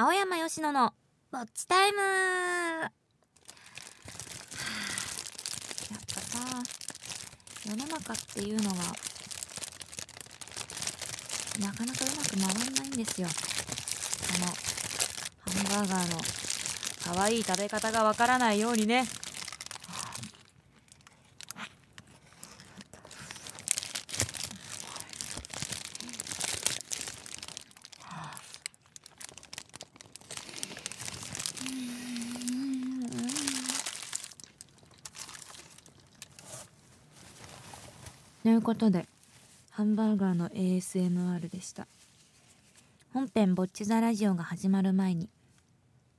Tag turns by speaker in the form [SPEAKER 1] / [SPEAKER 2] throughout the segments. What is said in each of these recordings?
[SPEAKER 1] 青山佳乃のォッチタイム、はあ、やっぱさ世の中っていうのはなかなかうまく回らないんですよこのハンバーガーの可愛い食べ方がわからないようにねことでハンバーガーの ASMR でした本編「ぼっちザラジオ」が始まる前に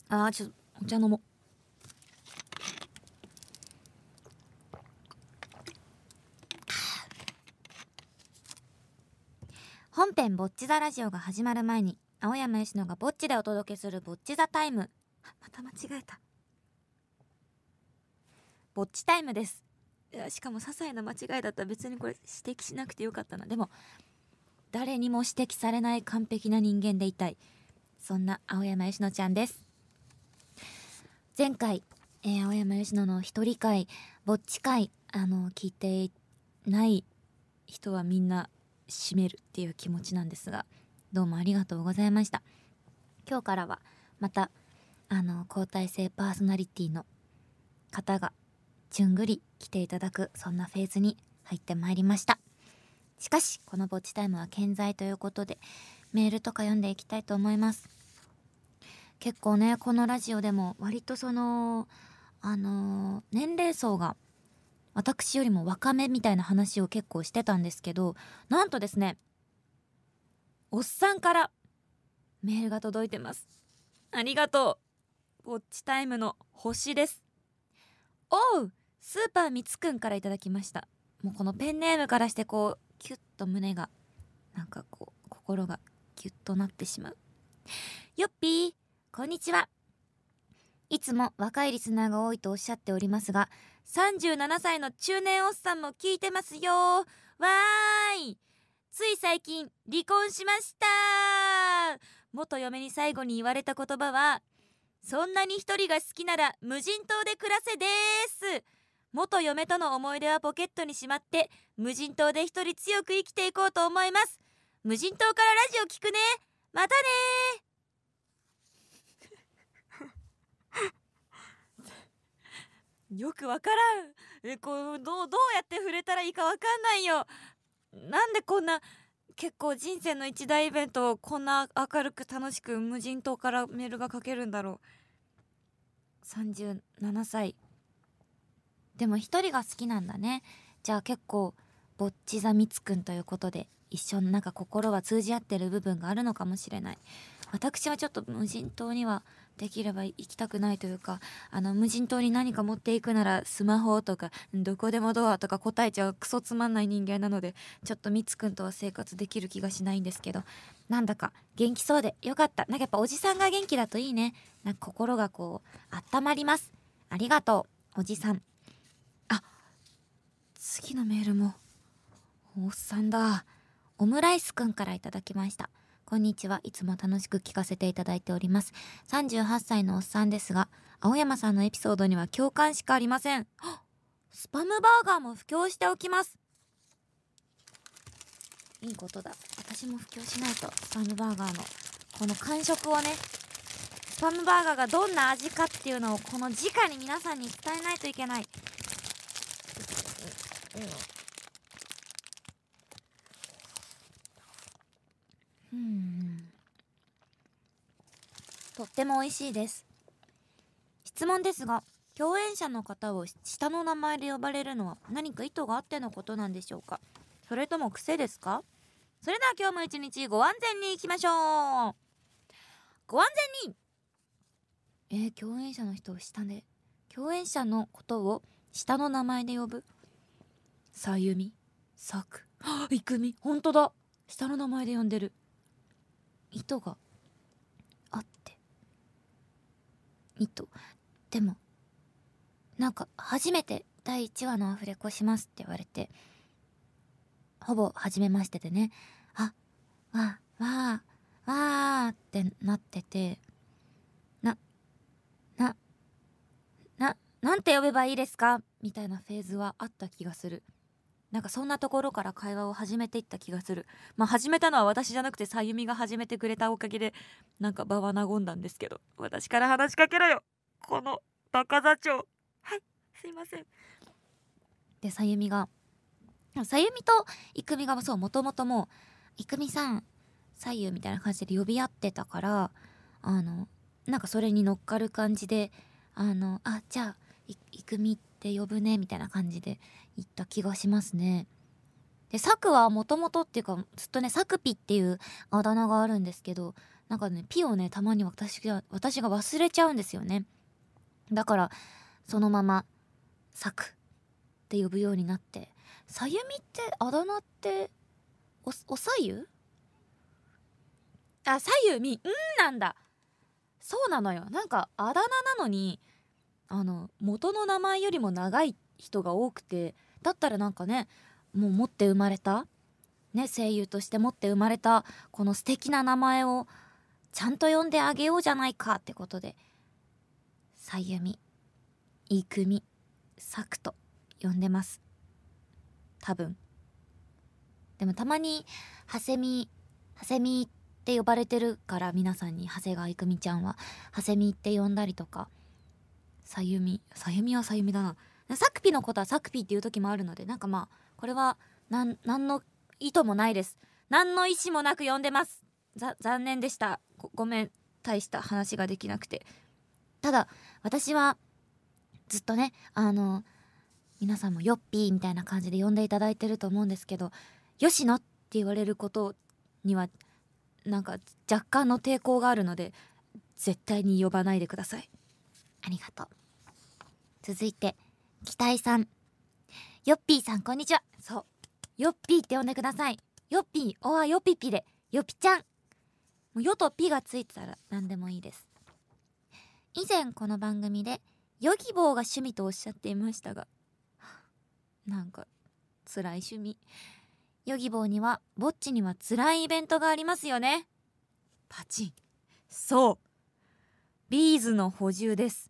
[SPEAKER 1] あーちょっとお茶飲もう。本編「ぼっちザラジオ」が始まる前に青山佳乃がぼっちでお届けする「ぼっちザタイム」また間違えたぼっちタイムですしかも些細な間違いだったら別にこれ指摘しなくてよかったなでも誰にも指摘されない完璧な人間でいたいそんな青山佳乃ちゃんです前回、えー、青山佳乃の一人会ぼっち会あの聞いてない人はみんな閉めるっていう気持ちなんですがどうもありがとうございました今日からはまたあの交代制パーソナリティの方がじゅんぐり来ていただくそんなフェーズに入ってまいりましたしかしこのぼっちタイムは健在ということでメールとか読んでいきたいと思います結構ねこのラジオでも割とそのあの年齢層が私よりも若めみたいな話を結構してたんですけどなんとですねおっさんからメールが届いてますありがとうぼっちタイムの星ですおうスーパーみつくんからいただきましたもうこのペンネームからしてこうキュッと胸がなんかこう心がキュッとなってしまうよっぴーこんにちはいつも若いリスナーが多いとおっしゃっておりますが37歳の中年おっさんも聞いてますよわーいつい最近離婚しました元嫁に最後に言われた言葉はそんなに一人が好きなら無人島で暮らせです元嫁との思い出はポケットにしまって無人島で一人強く生きていこうと思います無人島からラジオ聞くねまたね よくわからんえこうどうどうやって触れたらいいかわかんないよなんでこんな結構人生の一大イベントをこんな明るく楽しく無人島からメールが書けるんだろう37歳でも一人が好きなんだねじゃあ結構ぼっち座みつくんということで一緒のなんか心は通じ合ってる部分があるのかもしれない私はちょっと無人島にはできれば行きたくないというかあの無人島に何か持っていくならスマホとかどこでもドアとか答えちゃうクソつまんない人間なのでちょっとみつくんとは生活できる気がしないんですけどなんだか元気そうでよかったなんかやっぱおじさんが元気だといいねなんか心がこうあったまりますありがとうおじさん次のメールもおっさんだオムライスくんからいただきましたこんにちは。いつも楽しく聞かせていただいております。38歳のおっさんですが、青山さんのエピソードには共感しかありません。スパムバーガーも布教しておきます。いいことだ。私も布教しないと、スパムバーガーの、この感触をね、スパムバーガーがどんな味かっていうのを、この直に皆さんに伝えないといけない。うんとっても美味しいです質問ですが共演者の方を下の名前で呼ばれるのは何か意図があってのことなんでしょうかそれとも癖ですかそれでは今日も一日ご安全に行きましょうご安全にえー、共演者の人を下で共演者のことを下の名前で呼ぶさゆみさく いくみほんとだ下の名前で呼んでる糸があって糸でもなんか初めて第1話のアフレコしますって言われてほぼ初めましてでねあわわわーってなっててななななんて呼べばいいですかみたいなフェーズはあった気がする。なんかそんなところから会話を始めていった気がするまあ始めたのは私じゃなくてさゆみが始めてくれたおかげでなんか場は和んだんですけど私から話しかけろよこのバカ座長はいすいませんでさゆみがさゆみといくみがそうもともともういくみさん左右みたいな感じで呼び合ってたからあのなんかそれに乗っかる感じであのあじゃあいくみって呼ぶねみたいな感じで行った気がしますね。で作はもともとっていうかずっとねサクピっていうあだ名があるんですけどなんかねピをねたまに私が私が忘れちゃうんですよねだからそのまま作って呼ぶようになってさゆみってあだ名っておおさゆあさゆみんなんだそうなのよなんかあだ名なのにあの元の名前よりも長い人が多くてだったらなんかねもう持って生まれた、ね、声優として持って生まれたこの素敵な名前をちゃんと呼んであげようじゃないかってことでさゆみいくみさくと呼んでます多分でもたまにはせみはせみって呼ばれてるから皆さんに長谷川いくみちゃんははせみって呼んだりとかさゆみさゆみはさゆみだな作ピのことは作ピっていう時もあるのでなんかまあこれは何の意図もないです何の意思もなく呼んでます残念でしたごめん大した話ができなくてただ私はずっとねあの皆さんもヨッピーみたいな感じで呼んでいただいてると思うんですけど吉野って言われることにはなんか若干の抵抗があるので絶対に呼ばないでくださいありがとう続いて期待さんよっぴーさんこんにちはそうよっぴーって呼んでくださいよっぴーおはよぴぴでよぴちゃんもうよとぴがついてたら何でもいいです以前この番組でヨギボーが趣味とおっしゃっていましたがなんか辛い趣味ヨギボーにはぼっちには辛いイベントがありますよねパチンそうビーズの補充です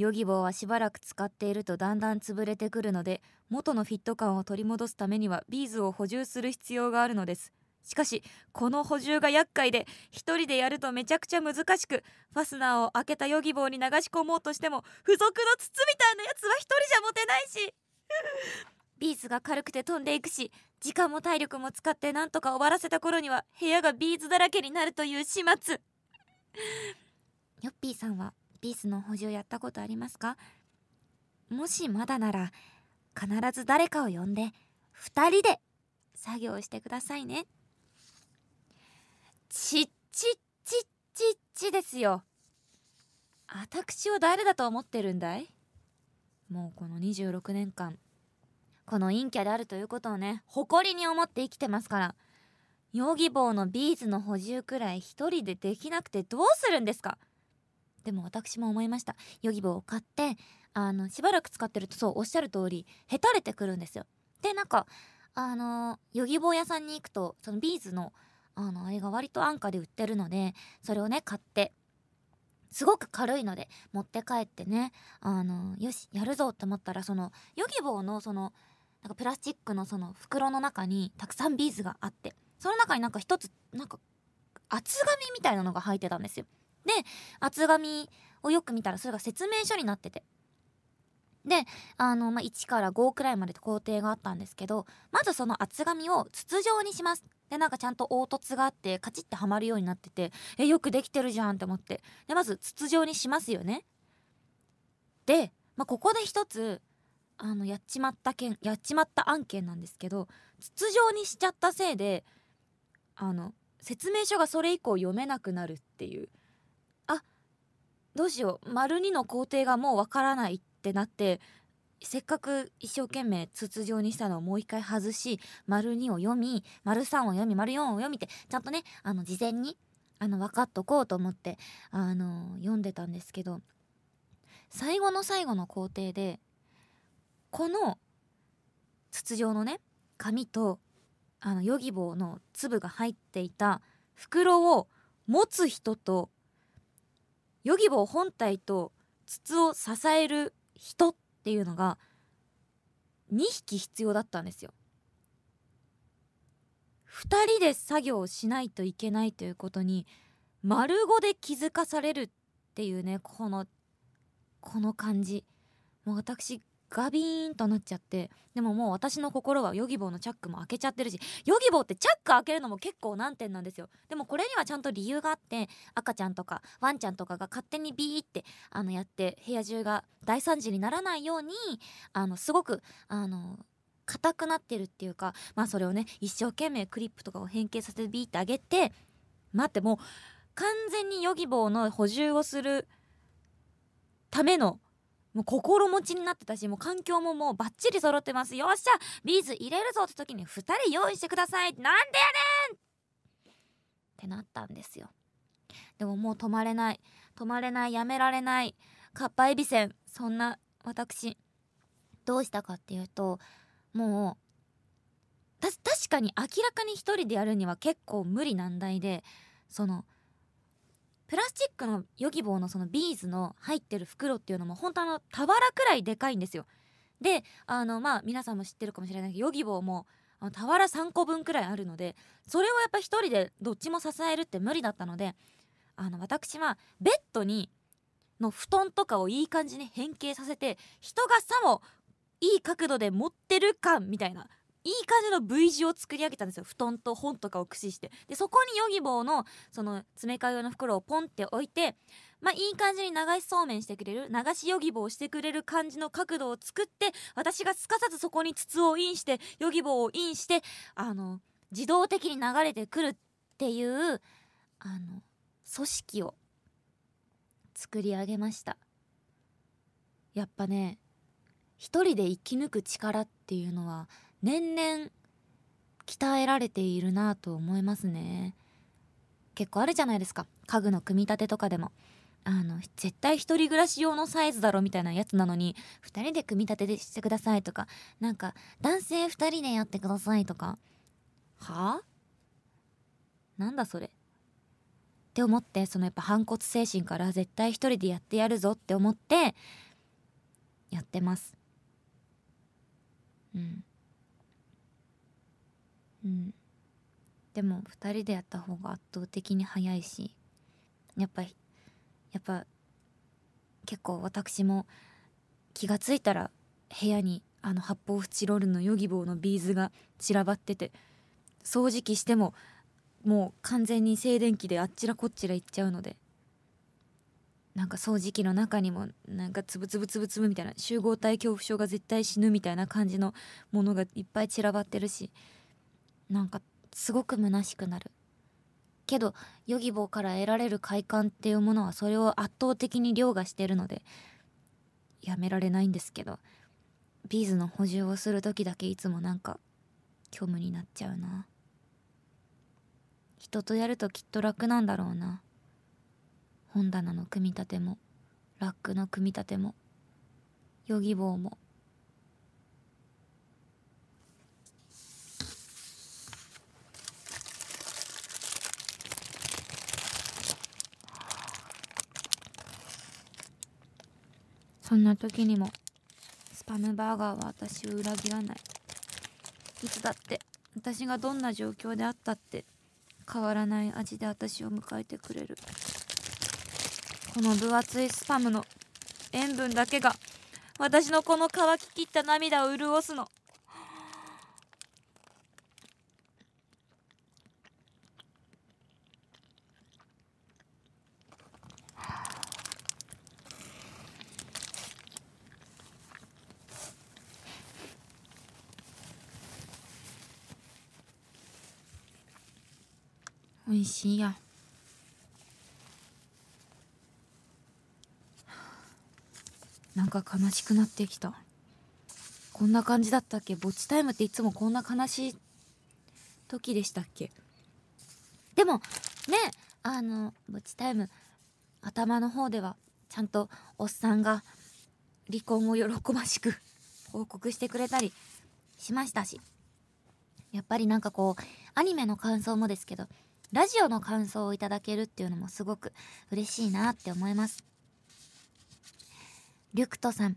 [SPEAKER 1] ヨギボーはしばらく使っているとだんだん潰れてくるので元のフィット感を取り戻すためにはビーズを補充する必要があるのですしかしこの補充が厄介で一人でやるとめちゃくちゃ難しくファスナーを開けたヨギボーに流し込もうとしても付属の筒みたいなやつは一人じゃ持てないし ビーズが軽くて飛んでいくし時間も体力も使ってなんとか終わらせた頃には部屋がビーズだらけになるという始末 ヨッピーさんはピースの補充やったことありますかもしまだなら必ず誰かを呼んで2人で作業してくださいねちっちっちっちっちですよ私を誰だと思ってるんだいもうこの26年間この陰キャであるということをね誇りに思って生きてますからヨギボーのビーズの補充くらい一人でできなくてどうするんですかでも私も思いましたヨギボーを買ってあのしばらく使ってるとそうおっしゃる通りへたれてくるんですよでなんかあのヨギボー屋さんに行くとそのビーズのあのあれが割と安価で売ってるのでそれをね買ってすごく軽いので持って帰ってねあのよしやるぞって思ったらそのヨギボーのそのなんかプラスチックのその袋の中にたくさんビーズがあってその中になんか一つなんか厚紙みたいなのが入ってたんですよで厚紙をよく見たらそれが説明書になっててであの、まあ、1から5くらいまでと工程があったんですけどまずその厚紙を筒状にしますでなんかちゃんと凹凸があってカチッてはまるようになっててえよくできてるじゃんって思ってでまず筒状にしますよねで、まあ、ここで一つあのやっちまった件やっちまった案件なんですけど筒状にしちゃったせいであの説明書がそれ以降読めなくなるっていうどうしよう丸2の工程がもうわからないってなってせっかく一生懸命筒状にしたのをもう一回外し丸2を読み丸3を読み丸4を読みってちゃんとねあの事前にあの分かっとこうと思ってあの読んでたんですけど最後の最後の工程でこの筒状のね紙とあのヨギボーの粒が入っていた袋を持つ人とヨギボ本体と筒を支える人っていうのが2匹必要だったんですよ。2人で作業をしないといけないということに丸5で気づかされるっていうねこのこの感じもう私ガビーンとなっちゃってでももう私の心はヨギボーのチャックも開けちゃってるしヨギボーってチャック開けるのも結構難点なんですよでもこれにはちゃんと理由があって赤ちゃんとかワンちゃんとかが勝手にビーってあのやって部屋中が大惨事にならないようにあのすごくあの硬くなってるっていうかまあそれをね一生懸命クリップとかを変形させてビーってあげて待ってもう完全にヨギボーの補充をするためのもう心持ちになってたしもう環境ももうバッチリ揃ってますよっしゃビーズ入れるぞって時に2人用意してくださいなんでやねんってなったんですよでももう止まれない止まれないやめられないかっぱえびせんそんな私どうしたかっていうともう確かに明らかに1人でやるには結構無理難題でその「プラスチックのヨギボーのそのビーズの入ってる袋っていうのも本当あの俵くらいでかいんですよ。であのまあ皆さんも知ってるかもしれないけどヨギボーもあの俵3個分くらいあるのでそれをやっぱ1人でどっちも支えるって無理だったのであの私はベッドにの布団とかをいい感じに変形させて人がさもいい角度で持ってる感みたいないい感じの V 字を作り上げたんですよ布団と本とかを駆使してでそこにヨギボーのその詰め替え用の袋をポンって置いてまあいい感じに流しそうめんしてくれる流しヨギボーをしてくれる感じの角度を作って私がすかさずそこに筒をインしてヨギボーをインしてあの自動的に流れてくるっていうあの組織を作り上げましたやっぱね一人で生き抜く力っていうのは年々鍛えられているなと思いますね結構あるじゃないですか家具の組み立てとかでもあの絶対1人暮らし用のサイズだろみたいなやつなのに2人で組み立てしてくださいとかなんか男性2人でやってくださいとかはあなんだそれって思ってそのやっぱ反骨精神から絶対1人でやってやるぞって思ってやってますうんうんでも2人でやった方が圧倒的に早いしやっぱやっぱ結構私も気が付いたら部屋にあの発泡スチロールのヨギボーのビーズが散らばってて掃除機してももう完全に静電気であっちらこっちら行っちゃうのでなんか掃除機の中にもなんかつぶつぶつぶつぶみたいな集合体恐怖症が絶対死ぬみたいな感じのものがいっぱい散らばってるしなんかすごく虚しくなるけどヨギボーから得られる快感っていうものはそれを圧倒的に凌駕してるのでやめられないんですけどビーズの補充をする時だけいつもなんか虚無になっちゃうな人とやるときっと楽なんだろうな本棚の組み立てもラックの組み立てもヨギボーもそんな時にもスパムバーガーは私を裏切らないいつだって私がどんな状況であったって変わらない味で私を迎えてくれるこの分厚いスパムの塩分だけが私のこの乾ききった涙を潤すのいしいやなんか悲しくなってきたこんな感じだったっけ墓地タイムっていつもこんな悲しい時でしたっけでもねあの墓地タイム頭の方ではちゃんとおっさんが離婚を喜ばしく報告してくれたりしましたしやっぱりなんかこうアニメの感想もですけどラジオの感想をいただけるっていうのもすごく嬉しいなって思いますリュクトさん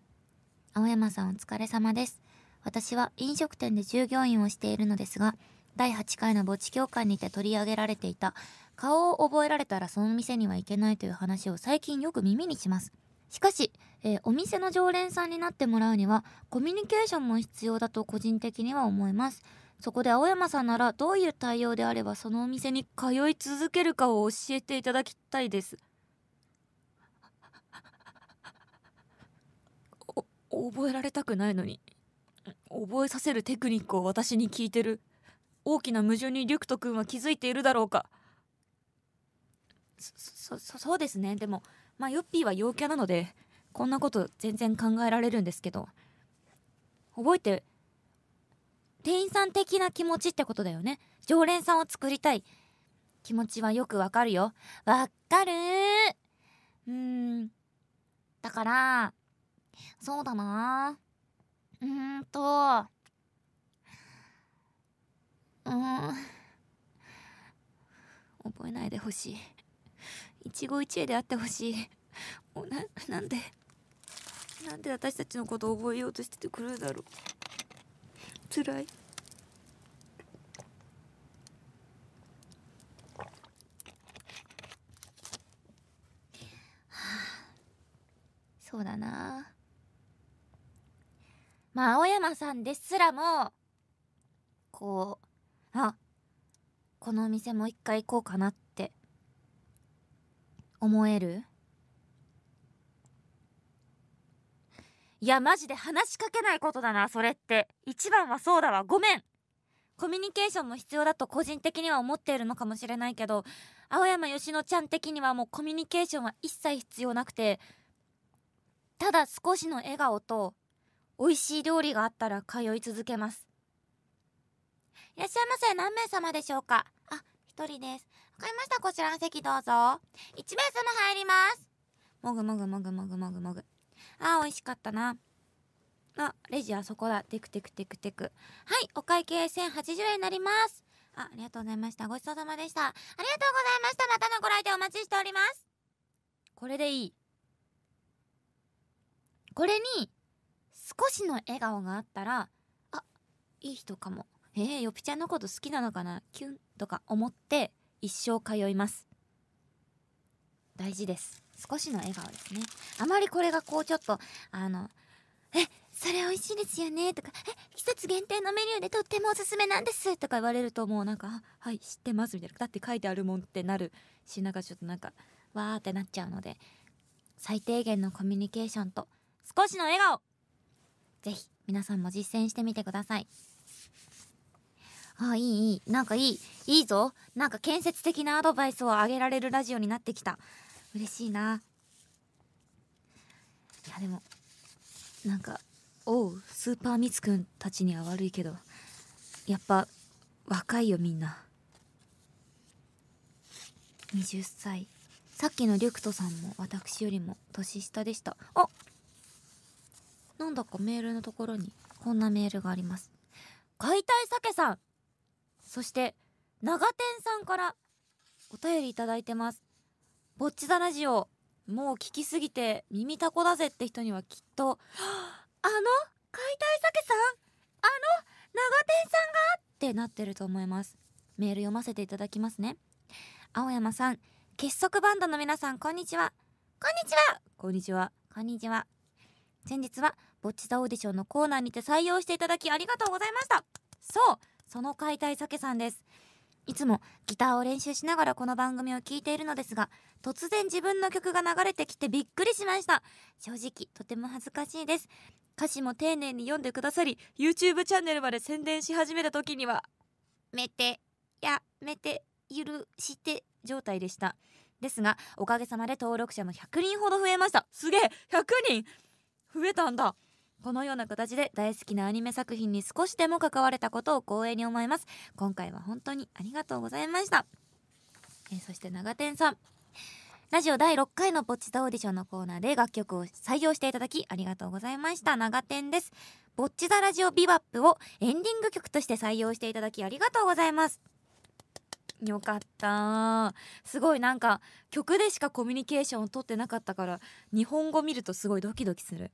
[SPEAKER 1] 青山さんお疲れ様です私は飲食店で従業員をしているのですが第8回の墓地協会にて取り上げられていた顔を覚えられたらその店には行けないという話を最近よく耳にしますしかし、えー、お店の常連さんになってもらうにはコミュニケーションも必要だと個人的には思いますそこで青山さんならどういう対応であればそのお店に通い続けるかを教えていただきたいです覚えられたくないのに覚えさせるテクニックを私に聞いてる大きな矛盾にリュクト君は気づいているだろうかそそそうですねでもまあヨッピーは陽キャなのでこんなこと全然考えられるんですけど覚えて店員さん的な気持ちってことだよね常連さんを作りたい気持ちはよくわかるよわかるうんだからそうだなうーんとうん覚えないでほしい一期一会であってほしいもうななんでなんで私たちのことを覚えようとしててくるだろうつらいそうだなまあ青山さんですらもこうあこのお店もう一回行こうかなって思えるいやマジで話しかけないことだなそれって一番はそうだわごめんコミュニケーションも必要だと個人的には思っているのかもしれないけど青山し乃ちゃん的にはもうコミュニケーションは一切必要なくてただ少しの笑顔と美味しい料理があったら通い続けますいらっしゃいませ何名様でしょうかあ1人ですわかりましたこちらの席どうぞ1名様入りますもぐもぐもぐもぐもぐもぐあ美味しかったなあレジあそこだテクテクテクテクはいお会計1080円になりますあありがとうございましたごちそうさまでしたありがとうございましたまたのご来店お待ちしておりますこれでいいこれに少しの笑顔があったらあいい人かもえー、よぴちゃんのこと好きなのかなキュンとか思って一生通います大事です少しの笑顔ですねあまりこれがこうちょっとあのえそれ美味しいですよねとかえ季節限定のメニューでとってもおすすめなんですとか言われるともうなんかはい知ってますみたいなだって書いてあるもんってなるしなんかちょっとなんかわーってなっちゃうので最低限のコミュニケーションと少しの笑顔ぜひ皆さんも実践してみてくださいあいいいいなんかいいいいぞなんか建設的なアドバイスをあげられるラジオになってきた嬉しいないやでもなんかおうスーパーミツくんたちには悪いけどやっぱ若いよみんな20歳さっきのリュクトさんも私よりも年下でしたあなんだかメールのところにこんなメールがあります解体酒さんそして長天さんからお便りいただいてますぼっちザラジオもう聞きすぎて耳たこだぜって人にはきっとあの解体酒さんあの長天さんがってなってると思いますメール読ませていただきますね青山さん結束バンドの皆さんこんにちはこんにちはこんにちはこんにちは先日はぼっちザオーディションのコーナーにて採用していただきありがとうございましたそうその解体酒さんですいつもギターを練習しながらこの番組を聴いているのですが、突然自分の曲が流れてきてびっくりしました。正直、とても恥ずかしいです。歌詞も丁寧に読んでくださり、YouTube チャンネルまで宣伝し始めた時には、めて、やめて、許して状態でした。ですが、おかげさまで登録者も100人ほど増えました。すげえ !100 人増えたんだこのような形で大好きなアニメ作品に少しでも関われたことを光栄に思います今回は本当にありがとうございましたえそして長天さんラジオ第6回のポチザオーディションのコーナーで楽曲を採用していただきありがとうございました長天ですぼっちザラジオビバップをエンディング曲として採用していただきありがとうございますよかったすごいなんか曲でしかコミュニケーションを取ってなかったから日本語見るとすごいドキドキする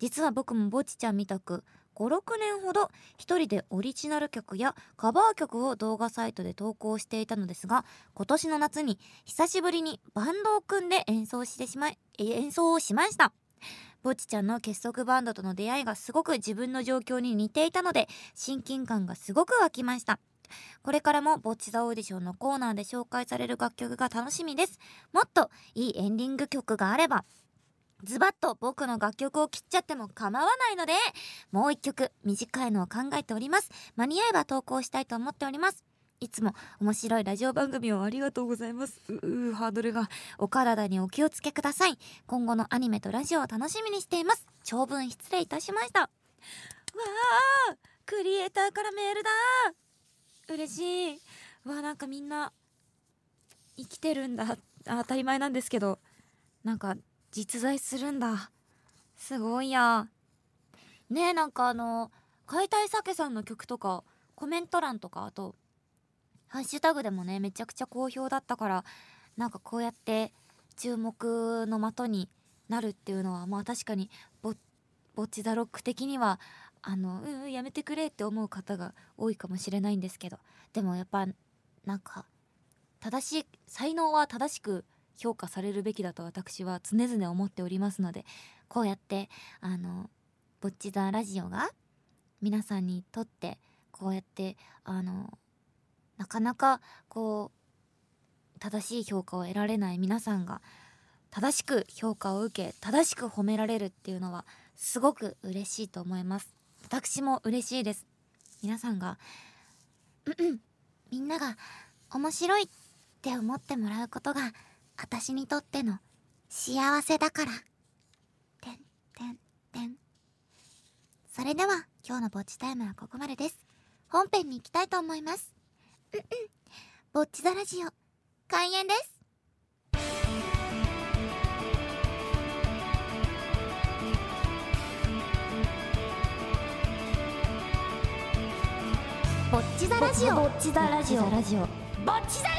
[SPEAKER 1] 実は僕もぼちちゃんみたく56年ほど一人でオリジナル曲やカバー曲を動画サイトで投稿していたのですが今年の夏に久しぶりにバンドを組んで演奏してしまい演奏をしましたぼちちゃんの結束バンドとの出会いがすごく自分の状況に似ていたので親近感がすごく湧きましたこれからもぼっちザオーディションのコーナーで紹介される楽曲が楽しみですもっといいエンディング曲があればズバッと僕の楽曲を切っちゃっても構わないので、もう一曲短いのを考えております。間に合えば投稿したいと思っております。いつも面白いラジオ番組をありがとうございます。うー、ハードルが。お体にお気をつけください。今後のアニメとラジオを楽しみにしています。長文失礼いたしました。わあクリエイターからメールだ嬉しい。わー、なんかみんな生きてるんだ。当たり前なんですけど。なんか実在するんだすごいやねえなんかあの解体酒さんの曲とかコメント欄とかあとハッシュタグでもねめちゃくちゃ好評だったからなんかこうやって注目の的になるっていうのはまあ確かにぼぼっちだロック的にはあのうんやめてくれって思う方が多いかもしれないんですけどでもやっぱなんか正しい才能は正しく評価されるべきだと私は常々思っておりますのでこうやってあのぼっちザラジオが皆さんにとってこうやってあのなかなかこう正しい評価を得られない皆さんが正しく評価を受け正しく褒められるっていうのはすごく嬉しいと思います私も嬉しいです皆さんが みんなが面白いって思ってもらうことが私にとっての幸せだからてんてんてんそれでは今日のぼっちタイムはここまでです本編に行きたいと思いますうんうんぼっちザラジオ開演ですぼっちザラジオぼっちザラジオぼっちザ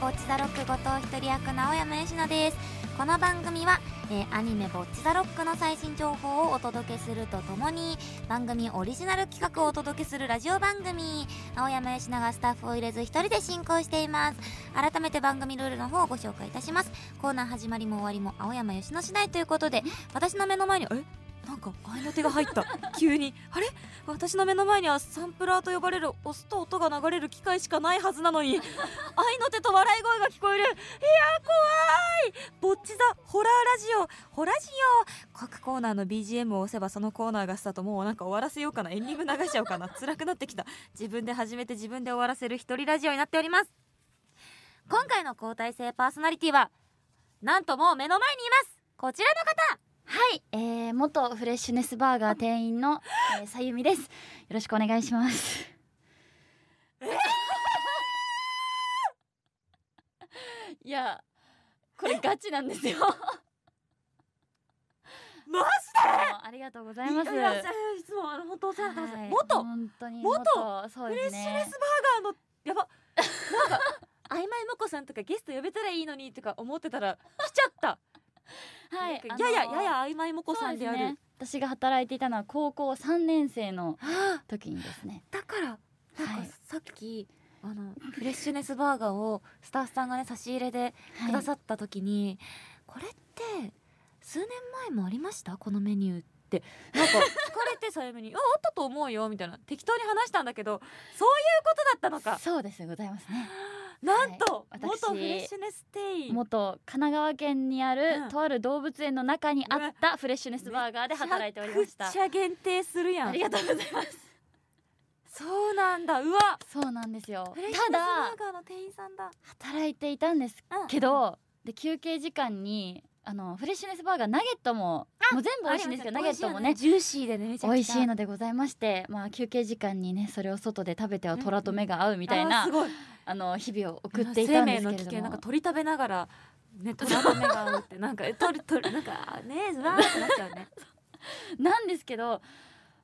[SPEAKER 1] ぼっちザロック後藤一人役青山佳乃ですこの番組は、えー、アニメ「ぼっちザロックの最新情報をお届けするとともに番組オリジナル企画をお届けするラジオ番組青山佳乃がスタッフを入れず一人で進行しています改めて番組ルールの方をご紹介いたしますコーナー始まりも終わりも青山佳乃次第ということで私の目の前にえなんか愛の手が入った 急にあれ私の目の前にはサンプラーと呼ばれる押すと音が流れる機械しかないはずなのに愛 の手と笑い声が聞こえるいや怖いぼっちザホラーラジオホラジオ各コーナーの BGM を押せばそのコーナーがしたともうなんか終わらせようかなエンディング流しちゃおうかな辛くなってきた自分で始めて自分で終わらせる一人ラジオになっております今回の交代制パーソナリティはなんともう目の前にいますこちらの方はい、えー、元フレッシュネスバーガー店員の、えー、さゆみです。よろしくお願いします。いや、これガチなんですよ。マジでありがとうございます。ややいつもあの本当お世話になってます、はい元本
[SPEAKER 2] 当に元そうフレッシュネスバ
[SPEAKER 1] ー。ガーのやばなんか曖昧まもこさんとかゲスト呼べたらいいのにとか思ってたら来ちゃった はい、やややや曖昧もこさんである、ね、私が働いていたのは高校3年生の時にですねだからなんかさっき、はい、あのフレッシュネスバーガーをスタッフさんがね差し入れでくださった時に、はい、これって数年前もありましたこのメニューってってなんか疲れてさやめに「ああったと思うよ」みたいな適当に話したんだけどそういうことだったのかそうですございますね なんと、はい、元フレッシュネステイ元神奈川県にある、うん、とある動物園の中にあったフレッシュネスバーガーで働いておりましためちゃ限定するやんありがとうございますそうなんだうわそうなんですよただ働いていたんですけど、うん、で休憩時間にあのフレッシュネスバーガーナゲットももう全部美味しいんですけどナゲットもね、ジューシーでねめちゃ美味しいのでございまして、まあ、休憩時間にねそれを外で食べては虎と目が合うみたいな、うんうん、あの日々を送っていたんですけれども生なんか鳥食べながらね虎と目が合うってなんか鳥鳥なんかねえわーってなっちゃうね なんですけど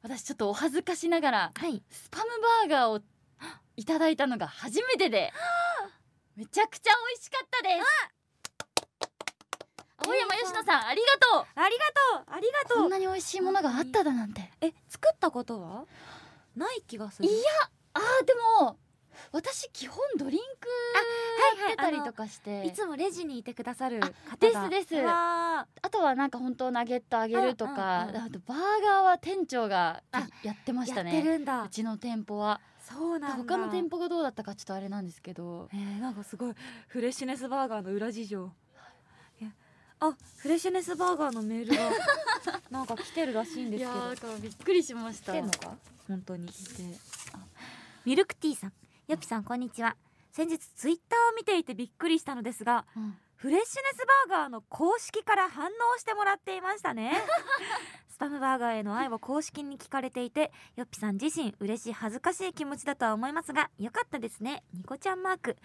[SPEAKER 1] 私ちょっとお恥ずかしながら、はい、スパムバーガーをいただいたのが初めてでめちゃくちゃ美味しかったです青山よしのさんありがとうありがとうありがとうこんなに美味しいものがあっただなんてえ作ったことはない気がするいやあでも私基本ドリンクやってたりとかして、はいはい、いつもレジにいてくださる方ですですあとはなんか本当ナゲットあげるとか、うんうん、あとバーガーは店長がやってましたねうちの店舗はそうなん他の店舗がどうだったかちょっとあれなんですけどえー、なんかすごいフレッシュネスバーガーの裏事情あフレッシュネスバーガーのメールが なんか来てるらしいんですけどいやかびっくりしました来てんのか本当にミルクティーさんよぴさんこんにちは先日ツイッターを見ていてびっくりしたのですが、うんフレッシュネスバーガーの公式から反応してもらっていましたねスパムバーガーへの愛は公式に聞かれていてよっぴさん自身嬉しい恥ずかしい気持ちだとは思いますがよかったですねニコちゃんマーク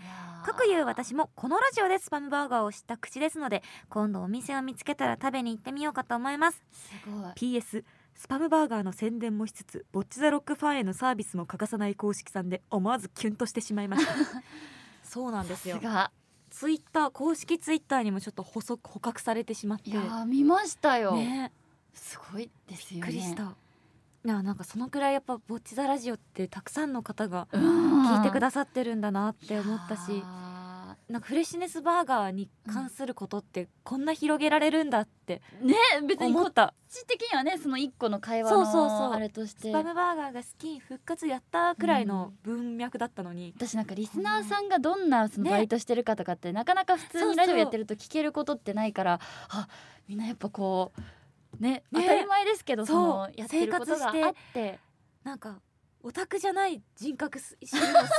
[SPEAKER 1] かくいう私もこのラジオでスパムバーガーを知った口ですので今度お店を見つけたら食べに行ってみようかと思いますすごい PS スパムバーガーの宣伝もしつつボッチ・ザ・ロックファンへのサービスも欠かさない公式さんで思わずキュンとしてしまいました そうなんですよツイッター公式ツイッターにもちょっと捕捉捕獲されてしまっていや見ましたよ、ね、すごいですよねびっくりしたなんかそのくらいやっぱ「ぼっちザラジオ」ってたくさんの方が聞いてくださってるんだなって思ったし、なんかフレッシュネスバーガーに関することってこんな広げられるんだって、うん、ね別にこっち的にはねその一個の会話のあれとしてスパムバーガーが好き復活やったくらいの文脈だったのに、うん、私なんかリスナーさんがどんなそのバイトしてるかとかって、ね、なかなか普通にラジオやってると聞けることってないからあみんなやっぱこう。ね、ね、当たり前ですけどそのやってることがあってなんかオタクじゃない人格知るのすごい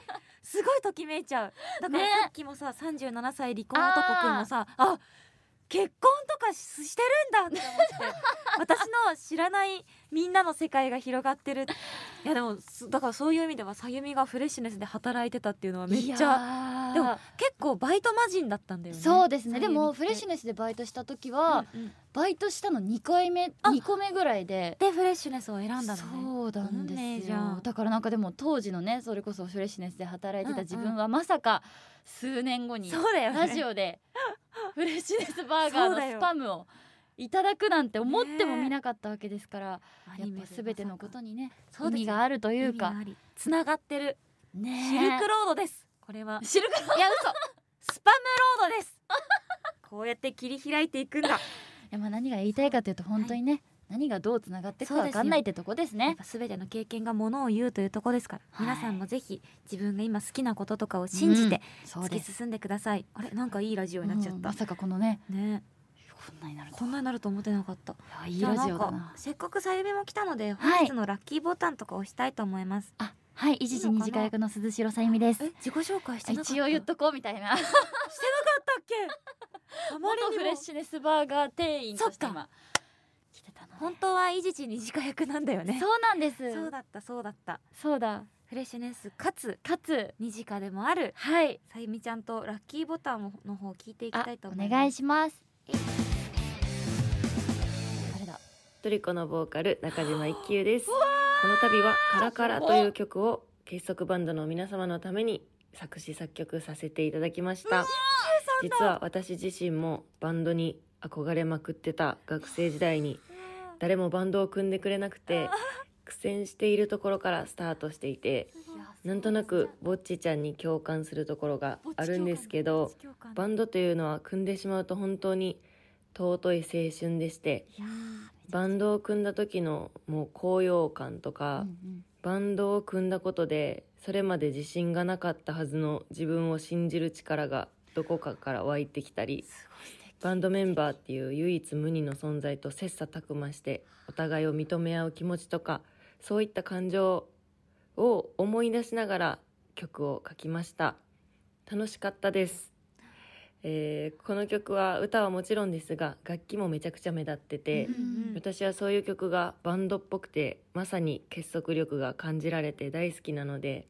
[SPEAKER 1] すごいときめいちゃうだからさっきもさ、ね、37歳離婚男くんもさあ結婚とかしてるんだって思って私の知らないみんなの世界が広がってる いやでもだからそういう意味ではさゆみがフレッシュネスで働いてたっていうのはめっちゃでも結構バイト魔人だったんだよねそうですねでもフレッシュネスでバイトした時は、うんうん、バイトしたの2回目2個目ぐらいででフレッシュネスを選んだの、ね、そうなんですよだからなんかでも当時のねそれこそフレッシュネスで働いてた自分はまさか、うんうん数年後にそうだよ、ラジオで フレッシュネスバーガーのスパムをいただくなんて思ってもみなかったわけですから、やっぱ全てのことにね意味があるというかつながってる、ね、シルクロードですこれはシルクロードいや嘘スパムロードです こうやって切り開いていくんだいやまあ何が言いたいかというと本当にね、何がどうつながっていくか分かんないってとこですねすべての経験がものを言うというとこですから、はい、皆さんもぜひ自分が今好きなこととかを信じて突き進んでください、うん、あれなんかいいラジオになっちゃった、うん、まさかこのねねこんなになるこんなになると思ってなかったいいラジオだなせっかくさゆみも来たので本日のラッキーボタンとか押したいと思います、はい、あはい、一時二次会役の鈴代さゆみです。自己紹介して一応言っとこうみたいな。してなかったっけ。あまりにフレッシュネスバーガー店員としてきてたの、ね、本当は伊地に虹佳役なんだよねそうなんですそうだったそうだったそうだフレッシュネスかつかつ虹佳でもあるはいさゆみちゃんとラッキーボタンの方聞いていきたいと思いますお願
[SPEAKER 2] いします誰だトリコのボーカル中島一休ですこの度はカラカラという曲を結束バンドの皆様のために作詞作曲させていただきました実は私自身もバンドに憧れまくってた学生時代に誰もバンドを組んでくれなくて苦戦しているところからスタートしていてなんとなくぼっちちゃんに共感するところがあるんですけどバンドというのは組んでしまうと本当に尊い青春でしてバンドを組んだ時のもう高揚感とか、バンドを組んだことでそれまで自信がなかったはずの自分を信じる力がどこかから湧いてきたりバンドメンバーっていう唯一無二の存在と切磋琢磨してお互いを認め合う気持ちとかそういった感情を思い出しながら曲を書きました楽しかったです、えー、この曲は歌はもちろんですが楽器もめちゃくちゃ目立ってて、私はそういう曲がバンドっぽくてまさに結束力が感じられて大好きなので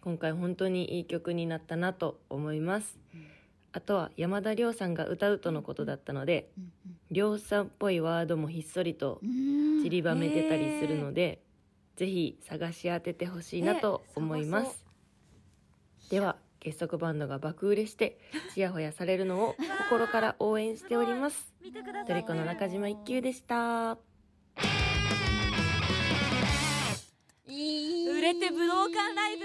[SPEAKER 2] 今回本当にいい曲になったなと思います、うんあとは山田涼さんが歌うとのことだったので、うんうん、涼さんっぽいワードもひっそりと散りばめてたりするので、えー、ぜひ探し当ててほしいなと思います、えー、では結束バンドが爆売れしてちやほやされるのを 心から応援しておりますトリコの中島一休でした売
[SPEAKER 1] れて武道館ライブ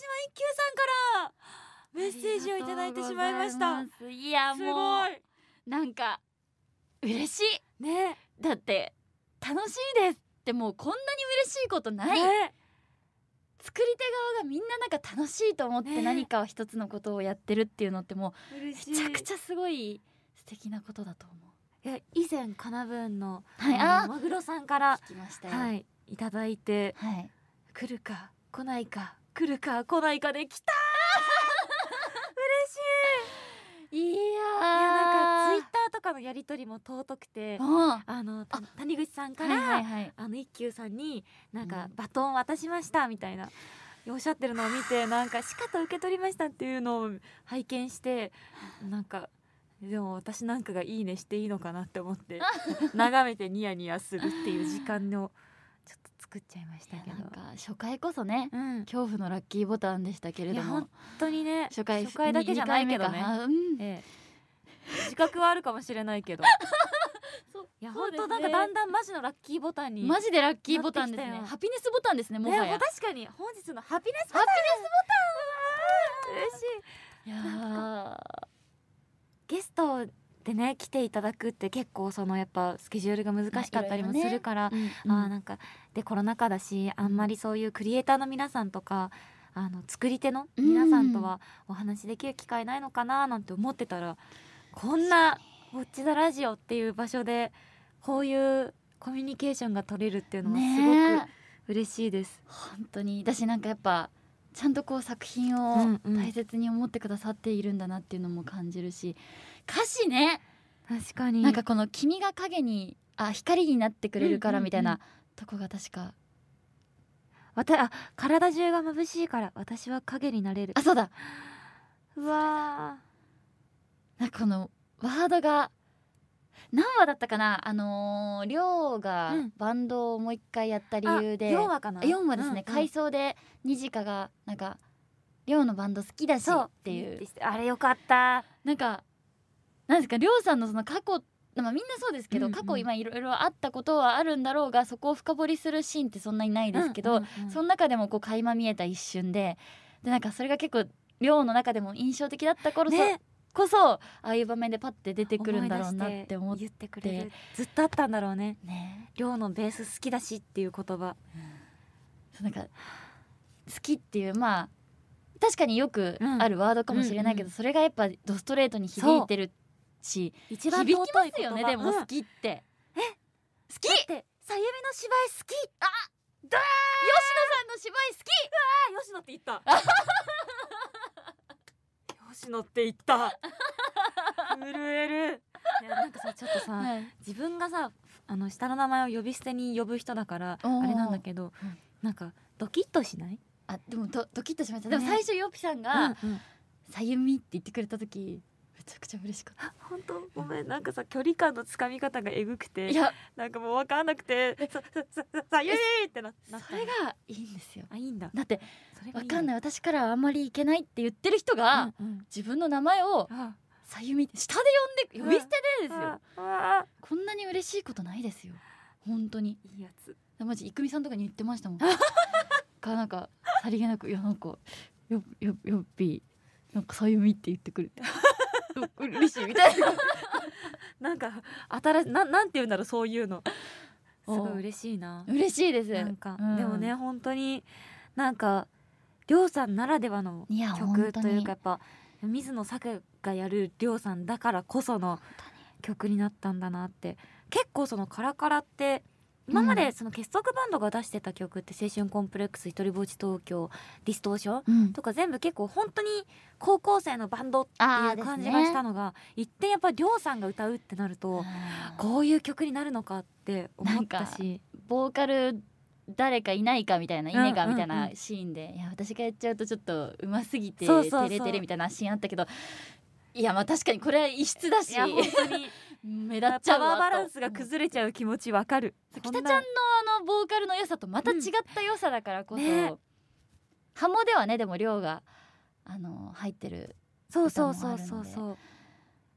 [SPEAKER 1] 一休さんからメッセージをいただいてしまいましたいやごうなんか嬉しいねだって楽しいですってもうこんなに嬉しいことない、ね、作り手側がみんななんか楽しいと思って何かを一つのことをやってるっていうのってもうめちゃくちゃすごい素敵なことだと思ういや以前かなぶんの,、はい、マグロさんからはい、いただいて、はい、来るか来ないか来るか来ないかで来た嬉しいいやいやなんかツイッターとかのやり取りも尊くてあの谷口さんから、はいはい、あの一休さんになんか、バトン渡しましたみたいな。おっしゃってるのを見てなんか「しかと受け取りました」っていうのを拝見してなんかでも私なんかが「いいね」していいのかなって思って眺めてニヤニヤするっていう時間の作っちゃいましたけどなんか初回こそね、うん、恐怖のラッキーボタンでしたけれども本当にね初回初回だけじゃないけどね、うんええ、自覚はあるかもしれないけど いや本当なんかだんだんマジのラッキーボタンにマジでラッキーボタンですねハピネスボタンですねもはや、確かに本日のハピネスボタンハピネスボタン嬉しいいやゲストでね来ていただくって結構そのやっぱスケジュールが難しかったりもするから、ああなんかでコロナ禍だしあんまりそういうクリエイターの皆さんとかあの作り手の皆さんとはお話できる機会ないのかななんて思ってたら、こんな「ウォッチ・ザ・ラジオ」っていう場所でこういうコミュニケーションが取れるっていうのはすごく嬉しいです。ね、本当に私なんかやっぱちゃんとこう作品を大切に思ってくださっているんだなっていうのも感じるし、歌詞ね確かになんかこの「君が影にあ光になってくれるから」みたいなとこが確か、わたあ体中が眩しいから私は影になれるあそうだうわーなんかこのワードが何話だったかなあのー、りょうがバンドをもう一回やった理由で、うん、4話かな4話ですね、うんうん、回想でにじかがなんかりょうのバンド好きだしっていうあれよかったなんかなんですかりょうさんのその過去まあ、みんなそうですけど、うんうん、過去今いろいろあったことはあるんだろうがそこを深掘りするシーンってそんなにないですけど、うんうんうん、その中でもこう垣間見えた一瞬ででなんかそれが結構寮の中でも印象的だった頃そ、ね、こそああいう場面でパッて出てくるんだろうなって思っててくれるずっとあったんだろうねね寮のベース好きだしっていう言葉、うん、なんか好きっていうまあ確かによくあるワードかもしれないけど、うんうんうん、それがやっぱドストレートに響いてるチ一番尊いますよねでも好きって、え好きってさゆみの芝居好きあだ吉野さんの芝居好きうわ吉野って言った 吉野って言った震えるいやなんかさちょっとさ、自分がさあの下の名前を呼び捨てに呼ぶ人だからあれなんだけど、なんかドキッとしないあでもドドキッとしました、でも最初ヨピさんが「さゆみ」って言ってくれた時ちゃくちゃ嬉しかった本当ごめんなんかさ距離感のつかみ方がえぐくていやなんかもう分かんなくてささささイエーってななそれがいいんですよあいいんだだって分かんない私からあんまりいけないって言ってる人が、自分の名前をさゆみ下で呼んで呼び捨てでですよ、こんなに嬉しいことないですよ本当にいいやつマジいくみさんとかに言ってましたもんか なんかさりげなくいやなんかよよよっぴなんかさゆみって言ってくれてう嬉しいみたいななんか新しななんて言うんだろうそういうのすごい嬉しいな嬉しいですなんか、うん、でもね本当になんかりょうさんならではの曲というかやっぱ水野作がやるりょうさんだからこその曲になったんだなって結構その「カラカラ」って今までその結束バンドが出してた曲って「青春コンプレックス」「ひとりぼっち東京」「ディストーション、とか全部結構本当に高校生のバンドっていう感じがしたのが、一点やっぱりりょうさんが歌うってなるとこういう曲になるのかって思ったし。ボーカル誰かいないかみたいな、いねがみたいなシーンで、うんうんいや私がやっちゃうとちょっとうますぎててれてれみたいなシーンあったけどいやまあ確かにこれは異質だし。目立っちゃうパワーバランスが崩れちゃう気持ちわかる北ちゃんのあのボーカルの良さとまた違った良さだからこそ、うんね、ハモではねでも量があの入ってるそうそうそうそうそう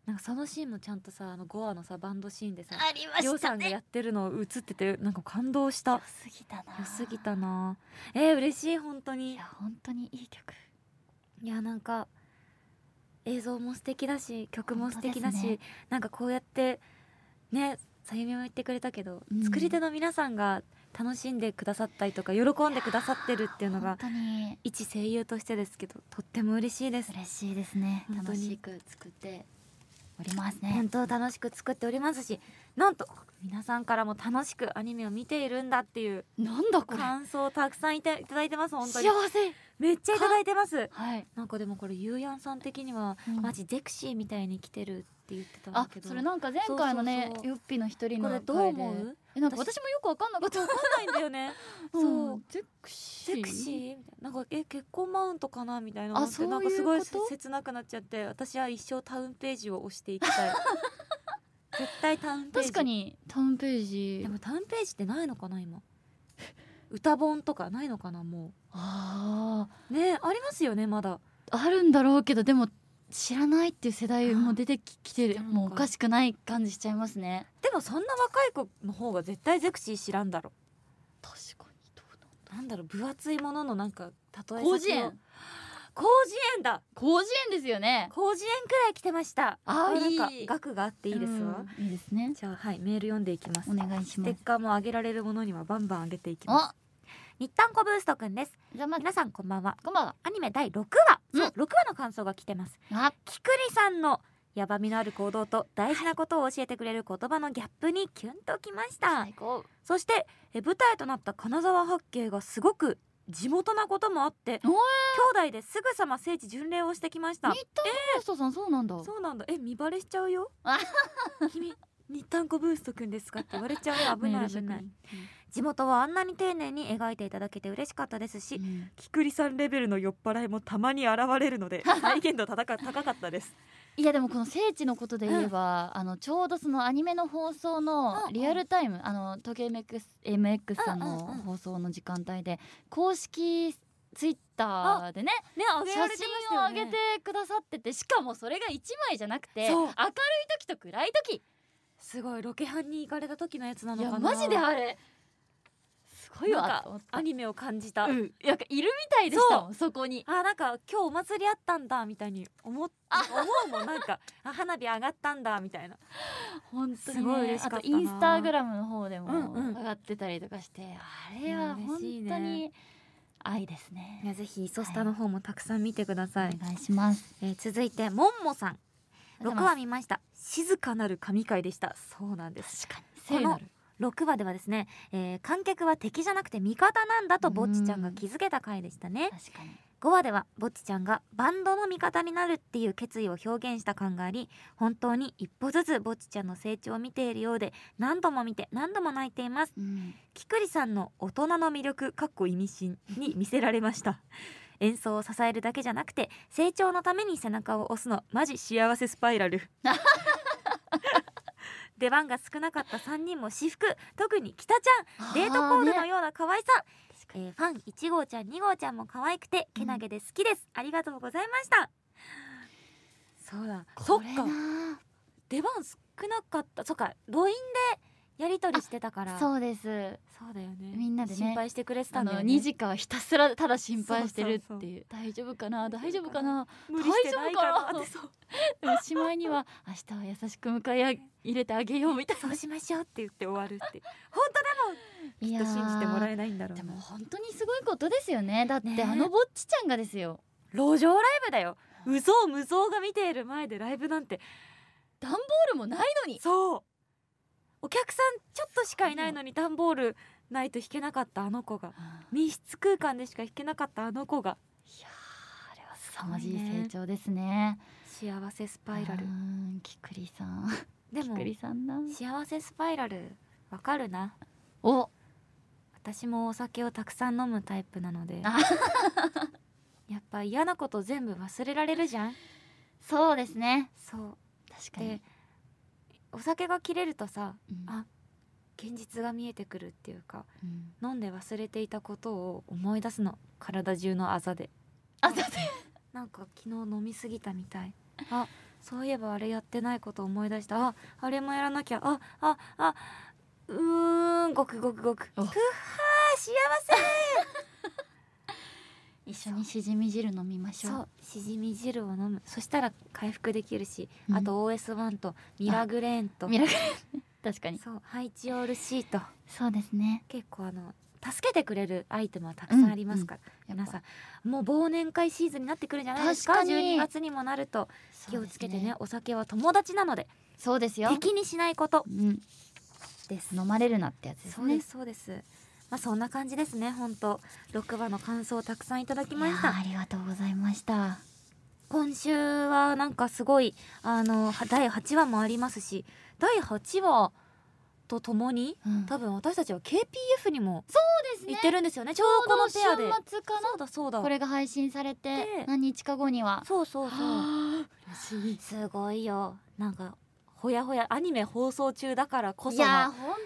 [SPEAKER 1] なんかそのシーンもちゃんとさあのゴアのさバンドシーンでさありました、ね、さんがやってるの映っててなんか感動した良すぎたな良すぎたなえー、嬉しい本当にいや本当にいい曲いやなんか映像も素敵だし曲も素敵だし、ね、なんかこうやってねさゆみも言ってくれたけど、うん、作り手の皆さんが楽しんでくださったりとか喜んでくださってるっていうのが本当に一声優としてですけどとっても嬉しいです嬉しいですね楽しく作っておりますね本当楽しく作っておりますしなんと皆さんからも楽しくアニメを見ているんだっていうなんだこれ感想をたくさんいたいだいてます本当に幸せめっちゃいただいてますはいなんかでもこれゆうやんさん的には、うん、マジゼクシーみたいに来てるって言ってたんだけどあそれなんか前回のねゆっぴの一人のこれどう思うえなんか私もよくわかんなかったわかんないんだよね、うん、そうゼクシーゼクシーなんかえ結婚マウントかなみたいな思ってなんかすごい切なくなっちゃって私は一生タウンページを押していきたい 絶対タウンページ確かにタウンページでもタウンページってないのかな今 歌本とかないのかなもうああねありますよねまだあるんだろうけどでも知らないっていう世代も出てきてる、もうおかしくない感じしちゃいますねでもそんな若い子の方が絶対ゼクシー知らんだろ確かにどうなんだろう分厚いもののなんか例え先を広辞苑だ広辞苑ですよね広辞苑くらい来てましたあなんか額があっていいですわ、いいですねじゃあはいメール読んでいきますお願いしますステッカーも上げられるものにはバンバン上げていきます日刊コブーストくんですじゃま、あ、皆さんこんばんはこんばんはアニメ第六話そう6話の感想が来てますあきくりさんのやばみのある行動と大事なことを教えてくれる言葉のギャップにキュンときました最高そして舞台となった金沢八景がすごく地元なこともあって兄弟ですぐさま聖地巡礼をしてきました新田ブーストさん、えー、そうなんだそうなんだえ見バレしちゃうよ君日単語ブーストくんですかって言われちゃう危ない危ない、地元はあんなに丁寧に描いていただけて嬉しかったですし、うん、きくりさんレベルの酔っ払いもたまに現れるので 再現度高かったですいやでもこの聖地のことで言えば、うん、あのちょうどそのアニメの放送のリアルタイム、うんあの東京 MX, MX さんの放送の時間帯で公式ツイッターでねね写真を上げてくださっててしかもそれが1枚じゃなくて明るい時と暗い時すごいロケハンに行かれた時のやつなのかなマジであれごいわアニメを感じた、うん、なんかいるみたいでしたそこにあなんか今日お祭りあったんだみたいに思思うもんなんかあ花火上がったんだみたいな本当に、ね、すごい嬉しかったインスタグラムの方でも上がってたりとかして、うんうん、あれは本当に、愛ですね。いやぜひイソスタの方もたくさん見てください。はい、お願いします。えー、続いてもんもさん、六話見ました。静かなる神回でした。そうなんです。確かに。この6話ではですね、えー、観客は敵じゃなくて味方なんだとぼっちちゃんが気づけた回でしたね。確かに5話ではぼっちちゃんがバンドの味方になるっていう決意を表現した感があり本当に一歩ずつぼっちちゃんの成長を見ているようで何度も見て何度も泣いています、うん、きくりさんの大人の魅力かっこ意味深に見せられました 演奏を支えるだけじゃなくて成長のために背中を押すのマジ幸せスパイラル 出番が少なかった3人も私服特に北ちゃんデートコールのような可愛さ、ね、えー、ファン1号ちゃん2号ちゃんも可愛くてけなげで好きです、うん、ありがとうございましたそうだそっか出番少なかったそっか母音でやり取りしてたからそうですそうだよねみんなで、ね、心配してくれてたの。だよ、ね、2時間ひたすらただ心配してるっていう大丈夫かな大丈夫かな大丈夫かなってそうでしまいには 明日は優しく迎え入れてあげようみたいなそうしましょうって言って終わるって本当でもきっと信じてもらえないんだろうでも本当にすごいことですよねだってあのぼっちちゃんがですよ、路上ライブだよ無造無造が見ている前でライブなんて段ボールもないのにそうお客さんちょっとしかいないのに段ボールないと弾けなかったあの子が密室空間でしか弾けなかったあの子がいやあれは凄まじい成長ですね、幸せスパイラルきくりさんでも幸せスパイラルわかるなお私もお酒をたくさん飲むタイプなのでやっぱ嫌なこと全部忘れられるじゃんそうですねそう確かにお酒が切れるとさ、うん、あ現実が見えてくるっていうか、うん、飲んで忘れていたことを思い出すの体中のあざであざでなんか昨日飲みすぎたみたいあそういえばあれやってないこと思い出したああれもやらなきゃあああうーんごくごくごくふっはー幸せ一緒にしじみ汁飲みましょううしじみ汁を飲むそしたら回復できるし、うん、あと OS1 とミラグレーンとミラグレーン 確かにそうハイチオールシートそうですね結構あの助けてくれるアイテムはたくさんありますから、うんうん、皆さんもう忘年会シーズンになってくるんじゃないですかか12月にもなると気をつけてね、ね、お酒は友達なのでそうですよ敵にしないこと、うん、です飲まれるなってやつですねそうですそうですまあ、そんな感じですね本当6話の感想をたくさんいただきましたありがとうございました今週はなんかすごいあの第8話もありますし第8話とともに、うん、多分私たちは KPF にもそうですね行ってるんですよねちょうどこのペアでかそうだそうだこれが配信されて何日か後にはそうそうそう嬉しいすごいよなんかほやほやアニメ放送中だからこその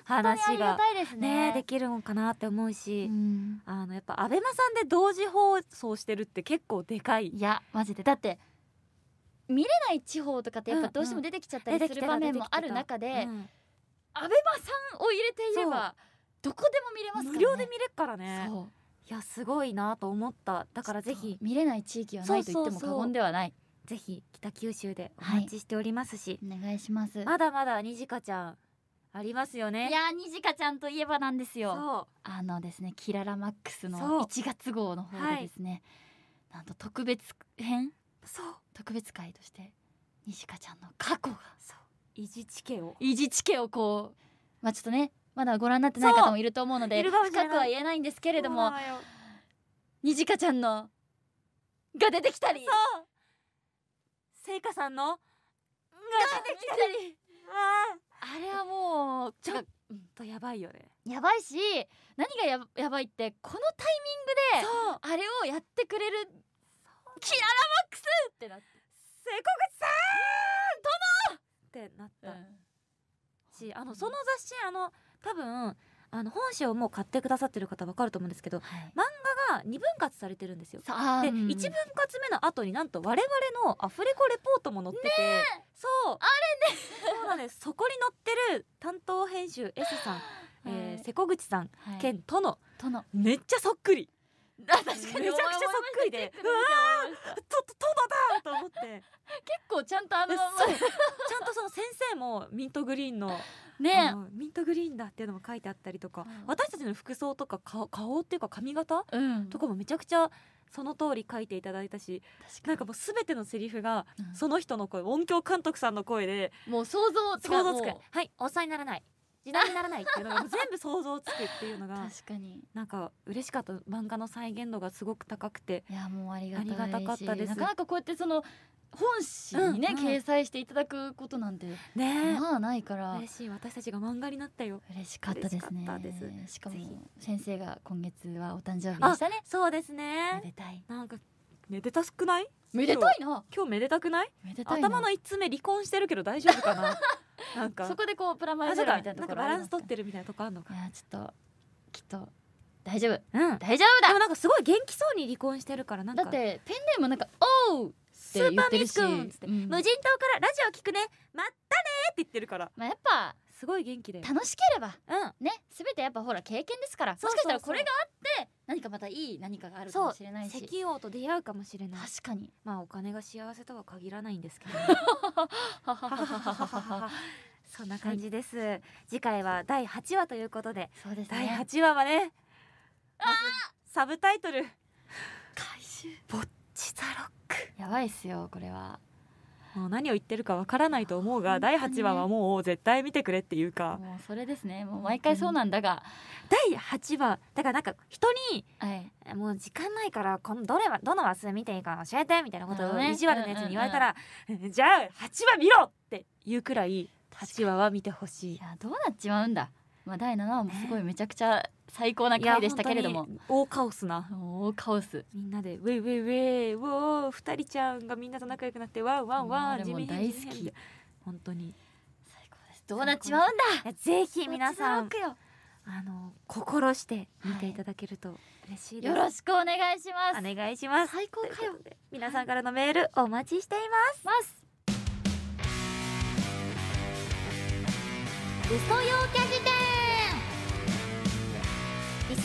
[SPEAKER 1] 話がね、ね、できるのかなって思うし、うん、あのやっぱアベマさんで同時放送してるって結構でかい。いやマジでだって見れない地方とかってやっぱどうしても出てきちゃったりする場面もある中で、うん、アベマさんを入れていればどこでも見れますから、ね、無料で見れるからね。いやすごいなと思っただからぜひ見れない地域はないと言っても過言ではない。そうそうそうぜひ北九州でお待ちしておりますし、はい、お願いしますまだまだにじかちゃんありますよねいやにじかちゃんといえばなんですよあのですねキララマックスの1月号の方でですね、はい、なんと特別編そう特別会としてにじかちゃんの過去がいじ地形をいじ地形をこうまあちょっとねまだご覧になってない方もいると思うので深くは言えないんですけれどもにじかちゃんのが出てきたりそうせいかさんのが出てきたりあれはもうちょっとやばいよねやばいし何がややばいってこのタイミングであれをやってくれるキララマックスってなって聖子口さん殿ってなった、うん、しあのその雑誌あの多分あの本社をもう買ってくださってる方わかると思うんですけど、はい、漫画が二分割されてるんですよ。で一分割目の後になんと我々のアフレコレポートも載ってて、ね、そうあれねそうなんです そこに載ってる担当編集 S さん、はい、えー、瀬古口さん、はい、兼殿殿めっちゃそっくり。確かにめちゃくちゃそっくりでうわーととだと思って結構ちゃんとあのちゃんとその先生もミントグリーンのねミントグリーンだっていうのも書いてあったりとか、うん、私たちの服装とか顔っていうか髪型、うん、とかもめちゃくちゃその通り書いていただいたしなんかもう全てのセリフがその人の声、うん、音響監督さんの声でもう想像想像つくはいお世話にならない時代にならないっていうのが全部想像つくっていうのが 確かになんか嬉しかった漫画の再現度がすごく高くていやもうありがたかったですなかなかこうやってその本誌にね、うん掲載していただくことなんてねまあないから嬉しい私たちが漫画になったよ嬉しかったですねしかも先生が今月はお誕生日でしたねそうですねめでたいなんかめでたすくないめでたいな今日めでたくない頭の一つ目離婚してるけど大丈夫かななんかそこでこうプラマイゼロみたいなところバランス取ってるみたいなとこあるのかいやちょっときっと大丈夫、うん、大丈夫だでもなんかすごい元気そうに離婚してるからなんかだってペンネームなんか「おう!」スーパーミス君っつって、うん、無人島からラジオ聞くねまったねって言ってるからまあやっぱすごい元気で楽しければ、うん、ね全てやっぱほら経験ですからもしかしたらこれがあって何かまたいい何かがあるかもしれないし石王と出会うかもしれない確かにまあお金が幸せとは限らないんですけど そんな感じです、はい、次回は第8話ということでそうです、ね、第8話はねサブタイトル回収ぼっちザロックやばいっすよこれはもう何を言ってるかわからないと思うが、第8話はもう絶対見てくれっていうかもうそれですねもう毎回そうなんだが、第8話だからなんか人に、はい、もう時間ないからこのどれはどの話数見ていいか教えてみたいなことを意地悪なやつに言われたら、うんうんうん、じゃあ8話見ろって言うくらい8話は見てほしいいやどうなっちまうんだまあ、第7話もすごいめちゃくちゃ最高な回でしたけれども大カオスな大カオスみんなでウェイウェイウェイウォー二人ちゃんがみんなと仲良くなってワンワンワンジミ大好き本当に最高ですどうなっちまうんだぜひ皆さんあの心して見ていただけると嬉しいです、はい、よろしくお願いしますお願いします最高かよ皆さんからのメールお待ちしていますますウソ陽キャ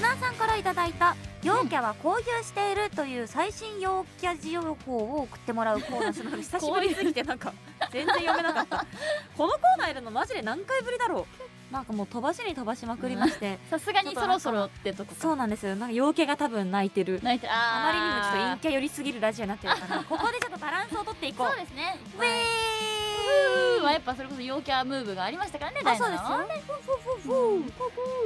[SPEAKER 1] ナーさんからいただいた陽キャはこうしているという最新陽キャ情報を送ってもらうコーナーすの久しぶりすぎてなんか全然読めなかった このコーナーいるのマジで何回ぶりだろうなんかもう飛ばしに飛ばしまくりましてさすがにそろそろってとこそうなんですよなんか陽が多分泣いてる泣いてあまりにもちょっと陰キャ寄りすぎるラジオになってるからここでちょっとバランスを取っていこうそうですねウェーイまあやっぱそれこそ陽キャムーブがありましたからねあそうですよね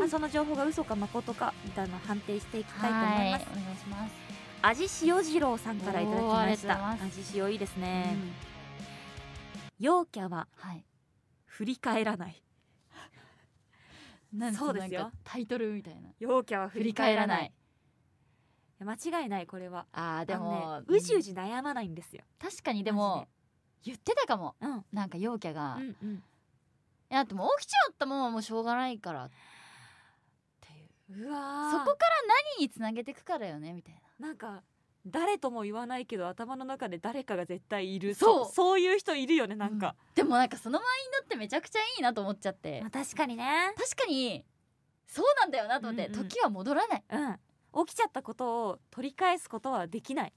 [SPEAKER 1] あその情報が嘘か誠かみたいな判定していきたいと思いますお願いします味塩二郎さんからいただきました味塩いいですね、陽キャは、振り返らないなんそうですよタイトルみたいな陽キャは振り返らない間違いないこれはああでも、ね、うじうじ悩まないんですよ確かにでも言ってたかも、うん、なんか陽キャが、うんうん、いやでも起きちゃったもんはもうしょうがないからっていううわそこから何につなげてくかだよねみたいななんか誰とも言わないけど頭の中で誰かが絶対いるそうそういう人いるよねなんか、うん、でもなんかそのマインドってめちゃくちゃいいなと思っちゃって、まあ、確かにね確かにそうなんだよなと思って、うんうん、時は戻らない、うん、起きちゃったことを取り返すことはできない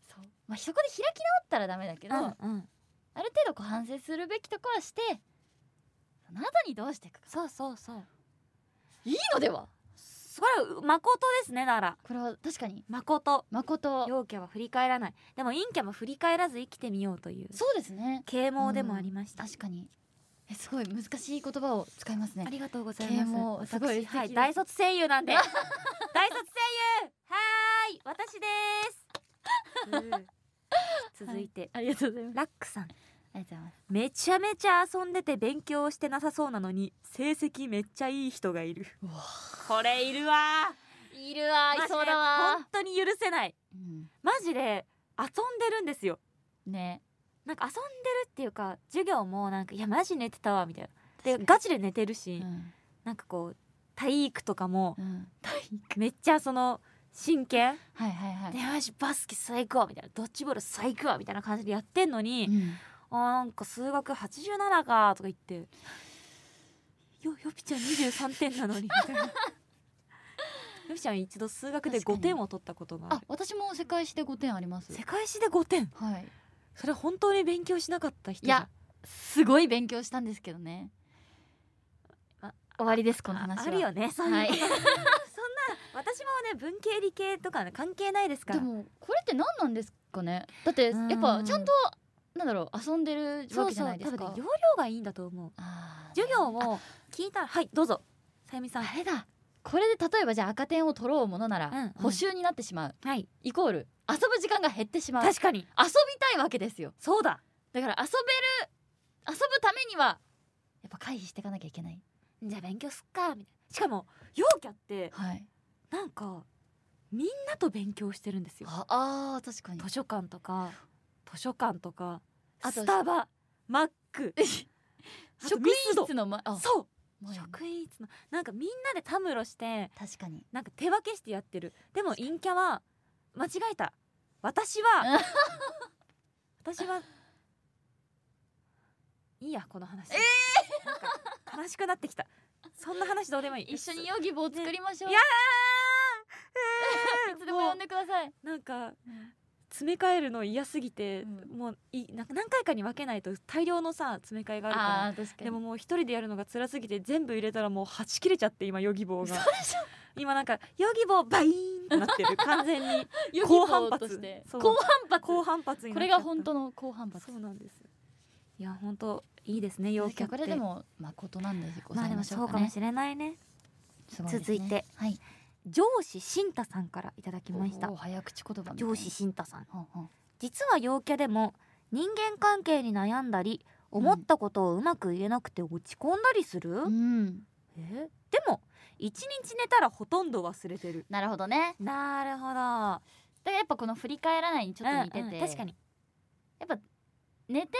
[SPEAKER 1] まあ、そこで開き直ったらダメだけど、うんうん、ある程度こう反省するべきとこはしてその後にどうしていくかそうそうそういいのではそれは誠ですねならこれは確かに誠誠陽キャは振り返らないでも陰キャも振り返らず生きてみようというそうですね啓蒙でもありました、うん、確かにえすごい難しい言葉を使いますねありがとうございますすごいはい大卒声優なんで 大卒声優はい私です 続いて、はい、ありがとうございますラックさんありがとうございますめちゃめちゃ遊んでて勉強してなさそうなのに成績めっちゃいい人がいるこれいるわいるわいそうだわ本当に許せない、うん、マジで遊んでるんですよねなんか遊んでるっていうか授業もなんかいやマジ寝てたわみたいなでガチで寝てるし、うん、なんかこう体育とかも、うん、めっちゃその真剣はい
[SPEAKER 2] はいはいで
[SPEAKER 1] マジバスケ最高みたいなドッジボール最高みたいな感じでやってんのに、うん、あなんか数学87かとか言ってよよぴちゃん23点なのにみたいなよぴ ちゃん一度数学で5点を取ったことがああ私も世界史で5点あります世界史で5点はいそれ本当に勉強しなかった人いやすごい勉強したんですけどね終わりですこの話あるよねそんな、はい、そんな私もね文系理系とか、ね、関係ないですからでもこれって何なんですかねだってやっぱちゃんとなんだろう遊んでるわけじゃないですか。そうそう多分ね容量がいいんだと思う。授業も聞いたらはいどうぞさゆみさん。あれだ。これで例えばじゃあ赤点を取ろうものなら、補習になってしまう、はい、イコール遊ぶ時間が減ってしまう確かに遊びたいわけですよそうだだから遊べる遊ぶためにはやっぱ回避していかなきゃいけないじゃあ勉強すっかみたいなしかも陽キャって、はい、なんかみんなと勉強してるんですよああ確かに図書館とか図書館とかあとスタバマック 職員室の、ま、そう職員室のなんかみんなでたむろして確かになんか手分けしてやってるでも陰キャは間違えた私は 私はいいやこの話、えー、悲しくなってきたそんな話どうでもいい一緒にヨギボー作りましょう、ね、いやえ いつでも呼んでくださいなんか、詰め替えるの嫌すぎて、うん、もうい何回かに分けないと大量のさ詰め替えがあるからでももう一人でやるのが辛すぎて全部入れたらもうはち切れちゃって今ヨギボが今なんかヨギボバイーンってなってる完全に高反 発高反発高反発これが本当の高反発そうなんですいや本当いいですね陽キャこれでもまことなんですよ。まあでもそうかもしれないね、ね、続いてはい上司慎太さんからいただきました早口言葉上司慎太さん、はあはあ、実は陽キャでも人間関係に悩んだり思ったことをうまく言えなくて落ち込んだりする、うん、えでも1日寝たらほとんど忘れてるなるほどねなるほどだからやっぱこの振り返らないにちょっと似てて、うんうん、確かにやっぱ寝て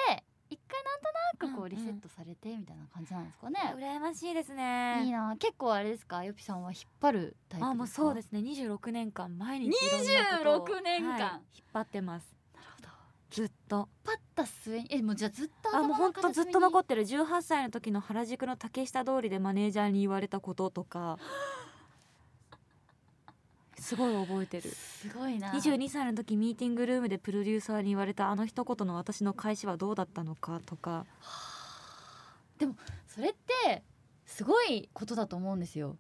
[SPEAKER 1] 一回なんとなくこうリセットされてみたいな感じなんですかね、うんうん、羨ましいですねいいな結構あれですかよぴさんは引っ張るタイプあもうそうですね二十六年間毎日二十六年間、はい、引っ張ってますなるほどずっとパッた末にえもうじゃずっとあもうほんとずっと残ってる十八歳の時の原宿の竹下通りでマネージャーに言われたこととか すごい覚えてるすごいな22歳の時ミーティングルームでプロデューサーに言われたあの一言の私の返しはどうだったのかとか、はあ、でもそれってすごいことだと思うんですよ、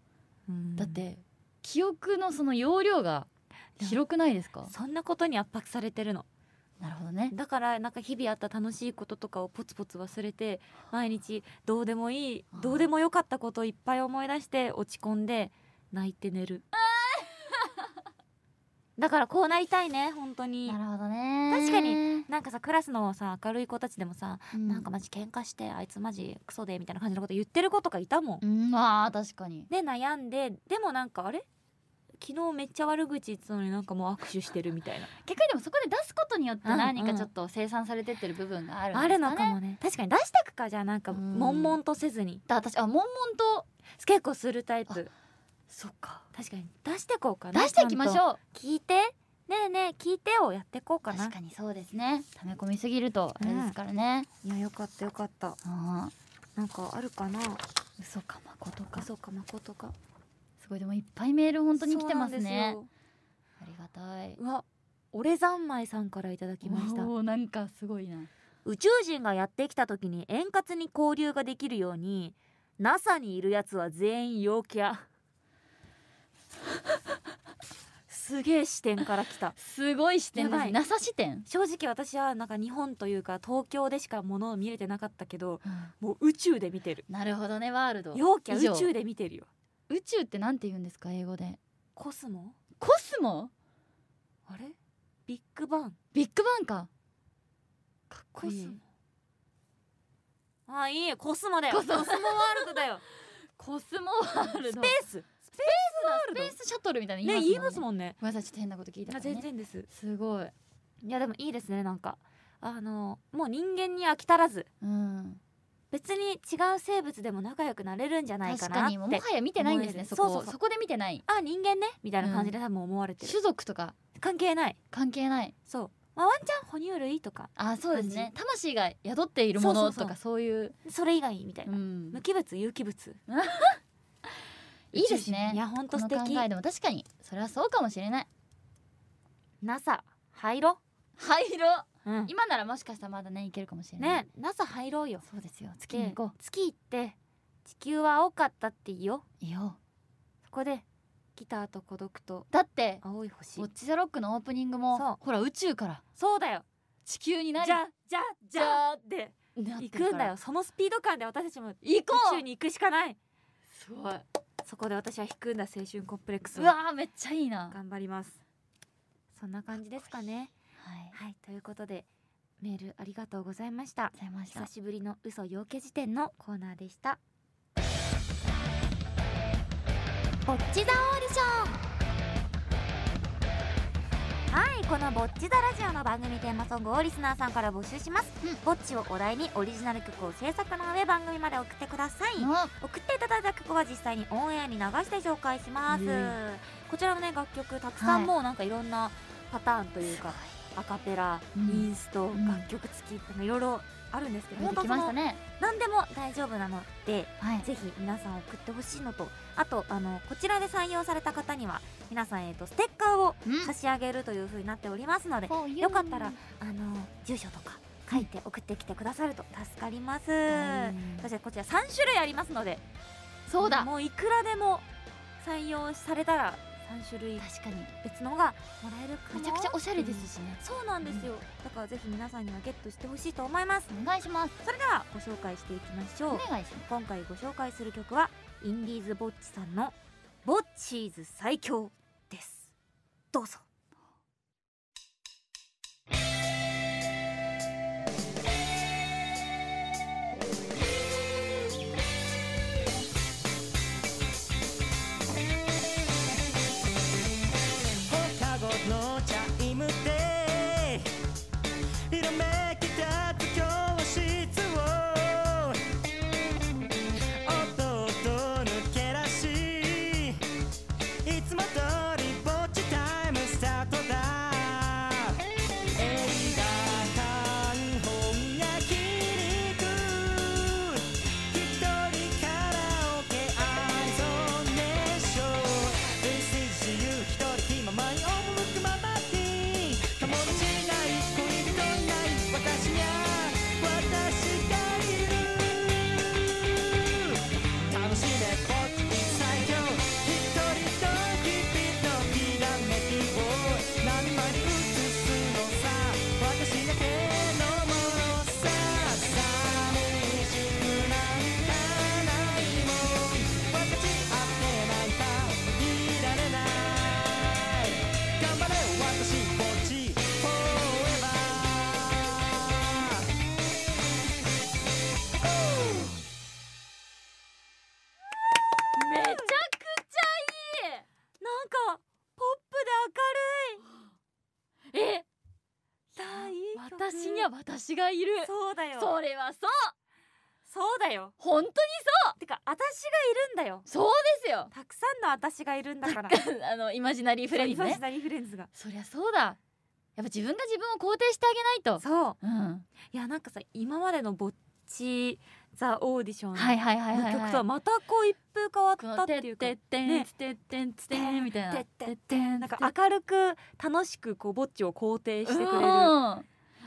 [SPEAKER 1] うん、だって記憶のその容量が広くないですかそんなことに圧迫されてるのなるほどねだからなんか日々あった楽しいこととかをポツポツ忘れて毎日どうでもいいどうでもよかったことをいっぱい思い出して落ち込んで泣いて寝るあだからこうなりたいね本当になるほどね確かになんかさクラスのさ明るい子たちでもさ、うん、なんかマジ喧嘩してあいつマジクソでみたいな感じのこと言ってる子とかいたもん、うん、まあ確かにで悩んででもなんかあれ昨日めっちゃ悪口言ってたのになんかもう握手してるみたいな 逆にでもそこで出すことによって何かちょっと生産されてってる部分がある、ね、あるのかもね確かに出したくかじゃあなんか悶々とせずに、うん、だ私あ悶々と結構するタイプそっか確かに出してこうかな出していきましょう聞いてねえねえ聞いてをやっていこうかな確かにそうですね溜め込みすぎるとあれですからね、いやよかったよかったあなんかあるかな嘘かまことか嘘かまことかすごいでもいっぱいメール本当に来てますねありがたいうわ俺三昧さんからいただきましたおなんかすごいな宇宙人がやってきた時に円滑に交流ができるように NASA にいるやつは全員陽キャすげえ視点から来たすごい視点ですなさ視点正直私はなんか日本というか東京でしかものを見れてなかったけど、うん、もう宇宙で見てるなるほどねワールド陽キャ宇宙で見てるよ宇宙ってなんて言うんですか英語でコスモコスモあれビッグバンビッグバンかかっこいいあいいコスモだよコスモワールドだよ コスモワールドスペースペーススペースシャトルみたいな言いますもんね、ね、ごめんなさいちょっと変なこと聞いたから、ね、全然ですすごいいやでもいいですねなんかあのもう人間に飽き足らず、うん、別に違う生物でも仲良くなれるんじゃないかなってもはや見てないんですねそこそこで見てないあ人間ねみたいな感じで多分思われてる、うん、種族とか関係ない関係ないそうまあ、ワンちゃん哺乳類とかあそうですね魂が宿っているものとかそういうそれ以外みたいな、うん、無機物有機物 いいですねいや本当素敵考えでも確かにそれはそうかもしれない NASA 入ろ入ろう、ん、今ならもしかしたらまだねいけるかもしれないね NASA 入ろうよそうですよ月に行こう月行って地球は青かったっていいよいいよそこでギターと孤独とだって青い星ウォッチ・ザ・ロックのオープニングもほら宇宙からそうだよ地球になりじゃじゃじゃって行くんだよそのスピード感で私たちも行こう宇宙に行くしかないすごいそこで私は引くんだ青春コンプレックスうわめっちゃいいな頑張りますそんな感じですかねはい、はい、ということでメールありがとうございました久しぶりの嘘陽気辞典のコーナーでしたぼっちザオーディションはいこの「ぼっち・ザ・ラジオ」の番組テーマソングをリスナーさんから募集します、うん、ぼっちをお題にオリジナル曲を制作の上番組まで送ってください、うん、送っていただいた曲は実際にオンエアに流して紹介します、うん、こちらのね楽曲たくさんもうなんかいろんなパターンというか、はい、アカペラ、インスト、楽曲付きいろいろあるんですけど本当ましたね何でも大丈夫なので、はい、ぜひ皆さん送ってほしいのとあとあのこちらで採用された方には皆さん、えーと、ステッカーを差し上げるというふうになっておりますのでよかったらあの住所とか書いて送ってきてくださると助かります、うそしてこちら三種類ありますのでそうだもういくらでも採用されたら3種類確かに別のがもらえるかもめちゃくちゃおしゃれですしね、うん、そうなんですよ、うん、だからぜひ皆さんにはゲットしてほしいと思いますお願いしますそれではご紹介していきましょうお願いします今回ご紹介する曲はインディーズボッチさんの「ボッチーズ最強」ですどうぞ私がいるそうだよそれはそうそうだよ本当にそうてか私がいるんだよそうですよたくさんの私がいるんだからあのイマジナリーフレンズねイマジナリーフレンズがそりゃそうだやっぱ自分が自分を肯定してあげないとそう、うん、いやなんかさ今までのぼっちザ・オーディションの曲とはまたこう一風変わったっていうか「てってんてってんてん」みたいな「てってってん」なんか明るく楽しくこうぼっちを肯定してくれる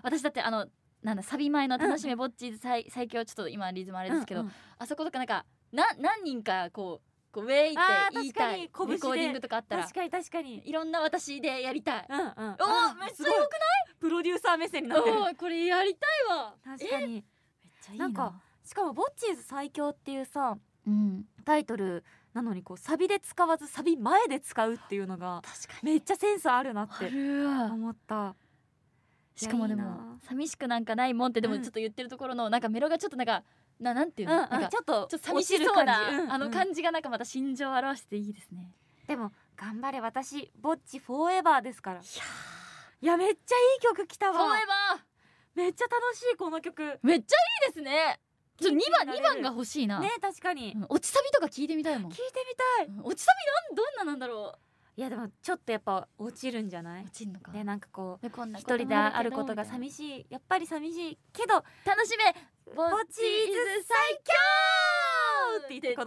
[SPEAKER 1] 私だってあのなんだサビ前の「楽しめぼっち最最強」ちょっと今リズムあれですけど、あそことかなんかな何人かこうウェイって言いたいレコーディングとかあったら確かに確かにいろんな私でやりたい、うんうん、おめっちゃよくないプロデューサー目線になってるこれやりたいわ確かにめっちゃいいなんかしかも「ぼっちーズ最強」っていうさ、うん、タイトルなのにこうサビで使わずサビ前で使うっていうのがめっちゃセンスあるなって思ったしかもでも寂しくなんかないもんってでもちょっと言ってるところの、なんかメロがちょっとなんかななんていうの、なんかちょっと寂しそうな、あの感じがなんかまた心情を表していいですねでも頑張れ私ぼっちフォーエバーですからいやめっちゃいい曲きたわフォーエバーめっちゃ楽しいこの曲めっちゃいいですねちょ2番2番が欲しいなね確かに、落ちサビとか聞いてみたいもん聞いてみたい、落ちサビなんどんななんだろういやでもちょっとやっぱ落ちるんじゃない落ちるのかでなんかこう一人であることが寂しいやっぱり寂しいけど楽しめぼチーズ最強って言ってこ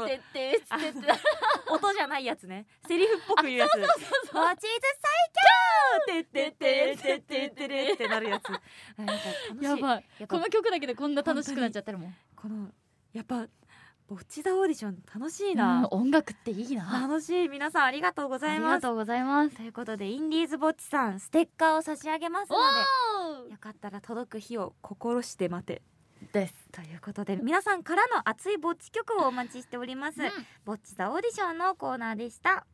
[SPEAKER 1] の音じゃないやつねセリフっぽく言うやつぼちーズ最強ててってっててててってなるやつやばいこの曲だけでこんな楽しくなっちゃってるもんこのやっぱボッチザオーディション楽しいな、うん、音楽っていいな楽しい皆さんありがとうございますありがとうございますということでインディーズボッチさんステッカーを差し上げますのでよかったら届く日を心して待てですということで皆さんからの熱いぼっち曲をお待ちしております、うん、ぼっちザオーディションのコーナーでした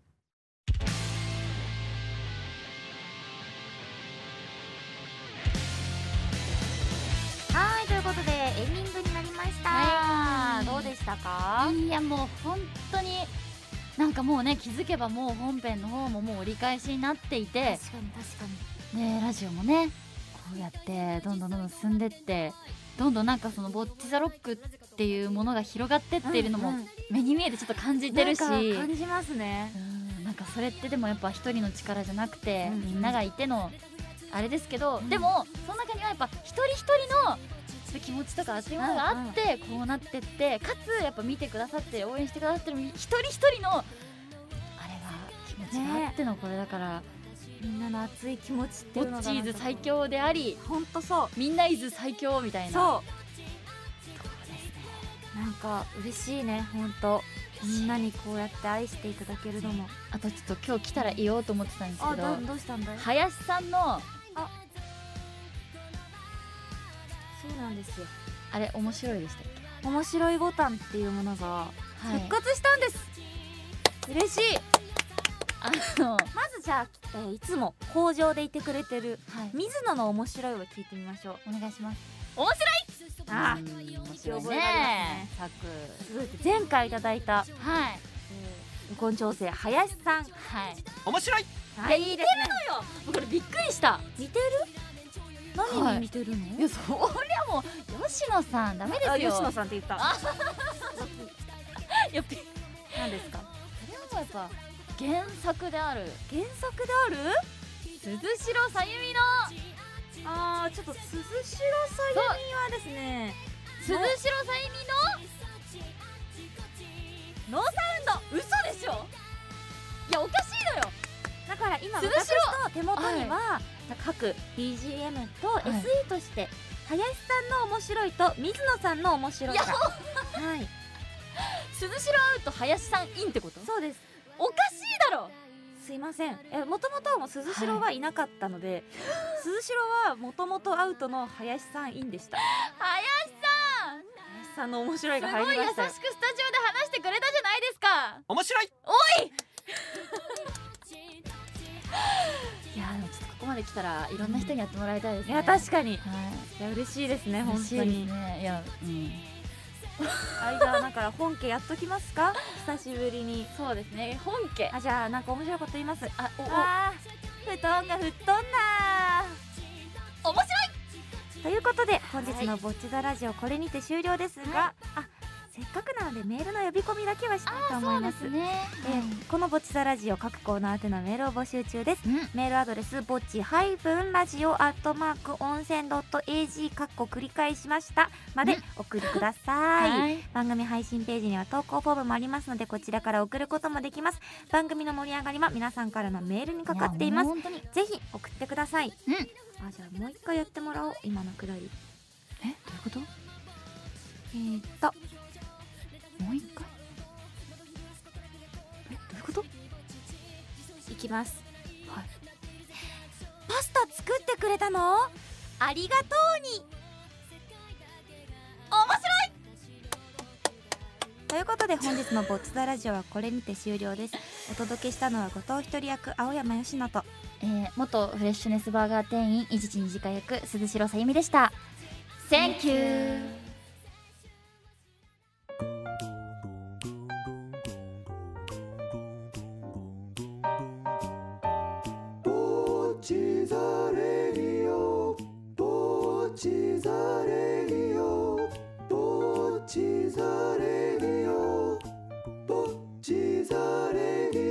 [SPEAKER 1] はいということでエンディングになりました、はいどうでしたかいやもう本当になんかもうね気づけばもう本編の方ももう折り返しになっていて確かに確かにねラジオもねこうやってどんどんどんどん進んでってどんどんなんかそのボッチザロックっていうものが広がってっているのも目に見えてちょっと感じてるし、うんうん、感じますねなんかそれってでもやっぱ一人の力じゃなくて、うん、みんながいてのあれですけど、うん、でもその中にはやっぱ一人一人のそういう気持ちとか熱いものがあって、こうなってってかつやっぱ見てくださって応援してくださってる一人一人のあれは気持ちがあってのこれだから。みんなの熱い気持ちっていうのがチーズ最強であり本当そうみんなイズ最強みたいなそう、ね、なんか嬉しいね本当みんなにこうやって愛していただけるのもあとちょっと今日来たら言おうと思ってたんですけど林さんのそうなんですよあれ面白いでしたっけ面白いボタンっていうものが復活したんです、はい、嬉しいあのまずじゃあ、えいつも工場でいてくれてる、はい、水野の面白いを聞いてみましょうお願いします面白いあ面白いねね作前回いただいたはい、えー、音調整林さんはい面白い、はい、いいですねこれびっくりした似てる何に似てるの、はい、いやそりゃもう吉野さんダメですよ吉野さんって言った やっぱ何ですかそれはもうやっぱ原作である原作である鈴代さゆみのああちょっと鈴代さゆみはですね鈴代さゆみのノーサウンド嘘でしょいやおかしいのよだから今私の手元には各 BGM と SE として、林さんの面白いと水野さんの面白いが、はい、鈴代アウト林さんインってことそうですおかしいだろすいませんえもともともう鈴代はいなかったので、はい、鈴代はもともとアウトの林さんインでした林さん林さんの面白いが入りましたすごい優しくスタジオできたらいろんな人にやってもらいたいですね、いや確かに、はい、いや嬉しいですね本当に、いやうんあじゃあなんか本家やっときますか久しぶりにそうですね本家あじゃあなんか面白いこと言いますあおお布団が吹っ飛んだ面白いということで本日のぼっちだラジオこれにて終了ですが、はい、あせっかくなのでメールの呼び込みだけはしたいと思いますね、えー、このぼっちさラジオ各コーナーでのメールを募集中です、うん、メールアドレスぼっちハイラジオアットマーク温泉ドット AG かっこ繰り返しましたまで送りください、はい、番組配信ページには投稿フォームもありますのでこちらから送ることもできます番組の盛り上がりは皆さんからのメールにかかっていますぜひ送ってください、うん、あじゃあもう一回やってもらおう今のくらいえどういうことえー、っともう一回えどういうこといきますはいパスタ作ってくれたのありがとうに
[SPEAKER 2] 面白い
[SPEAKER 1] ということで本日の「ボッツダラジオ」はこれにて終了ですお届けしたのは後藤一人役青山佳乃と、えー、元フレッシュネスバーガー店員いじちにじか役鈴代さゆみでした Thank you!
[SPEAKER 2] チザレディオポチザレディオポチザレディオポチザ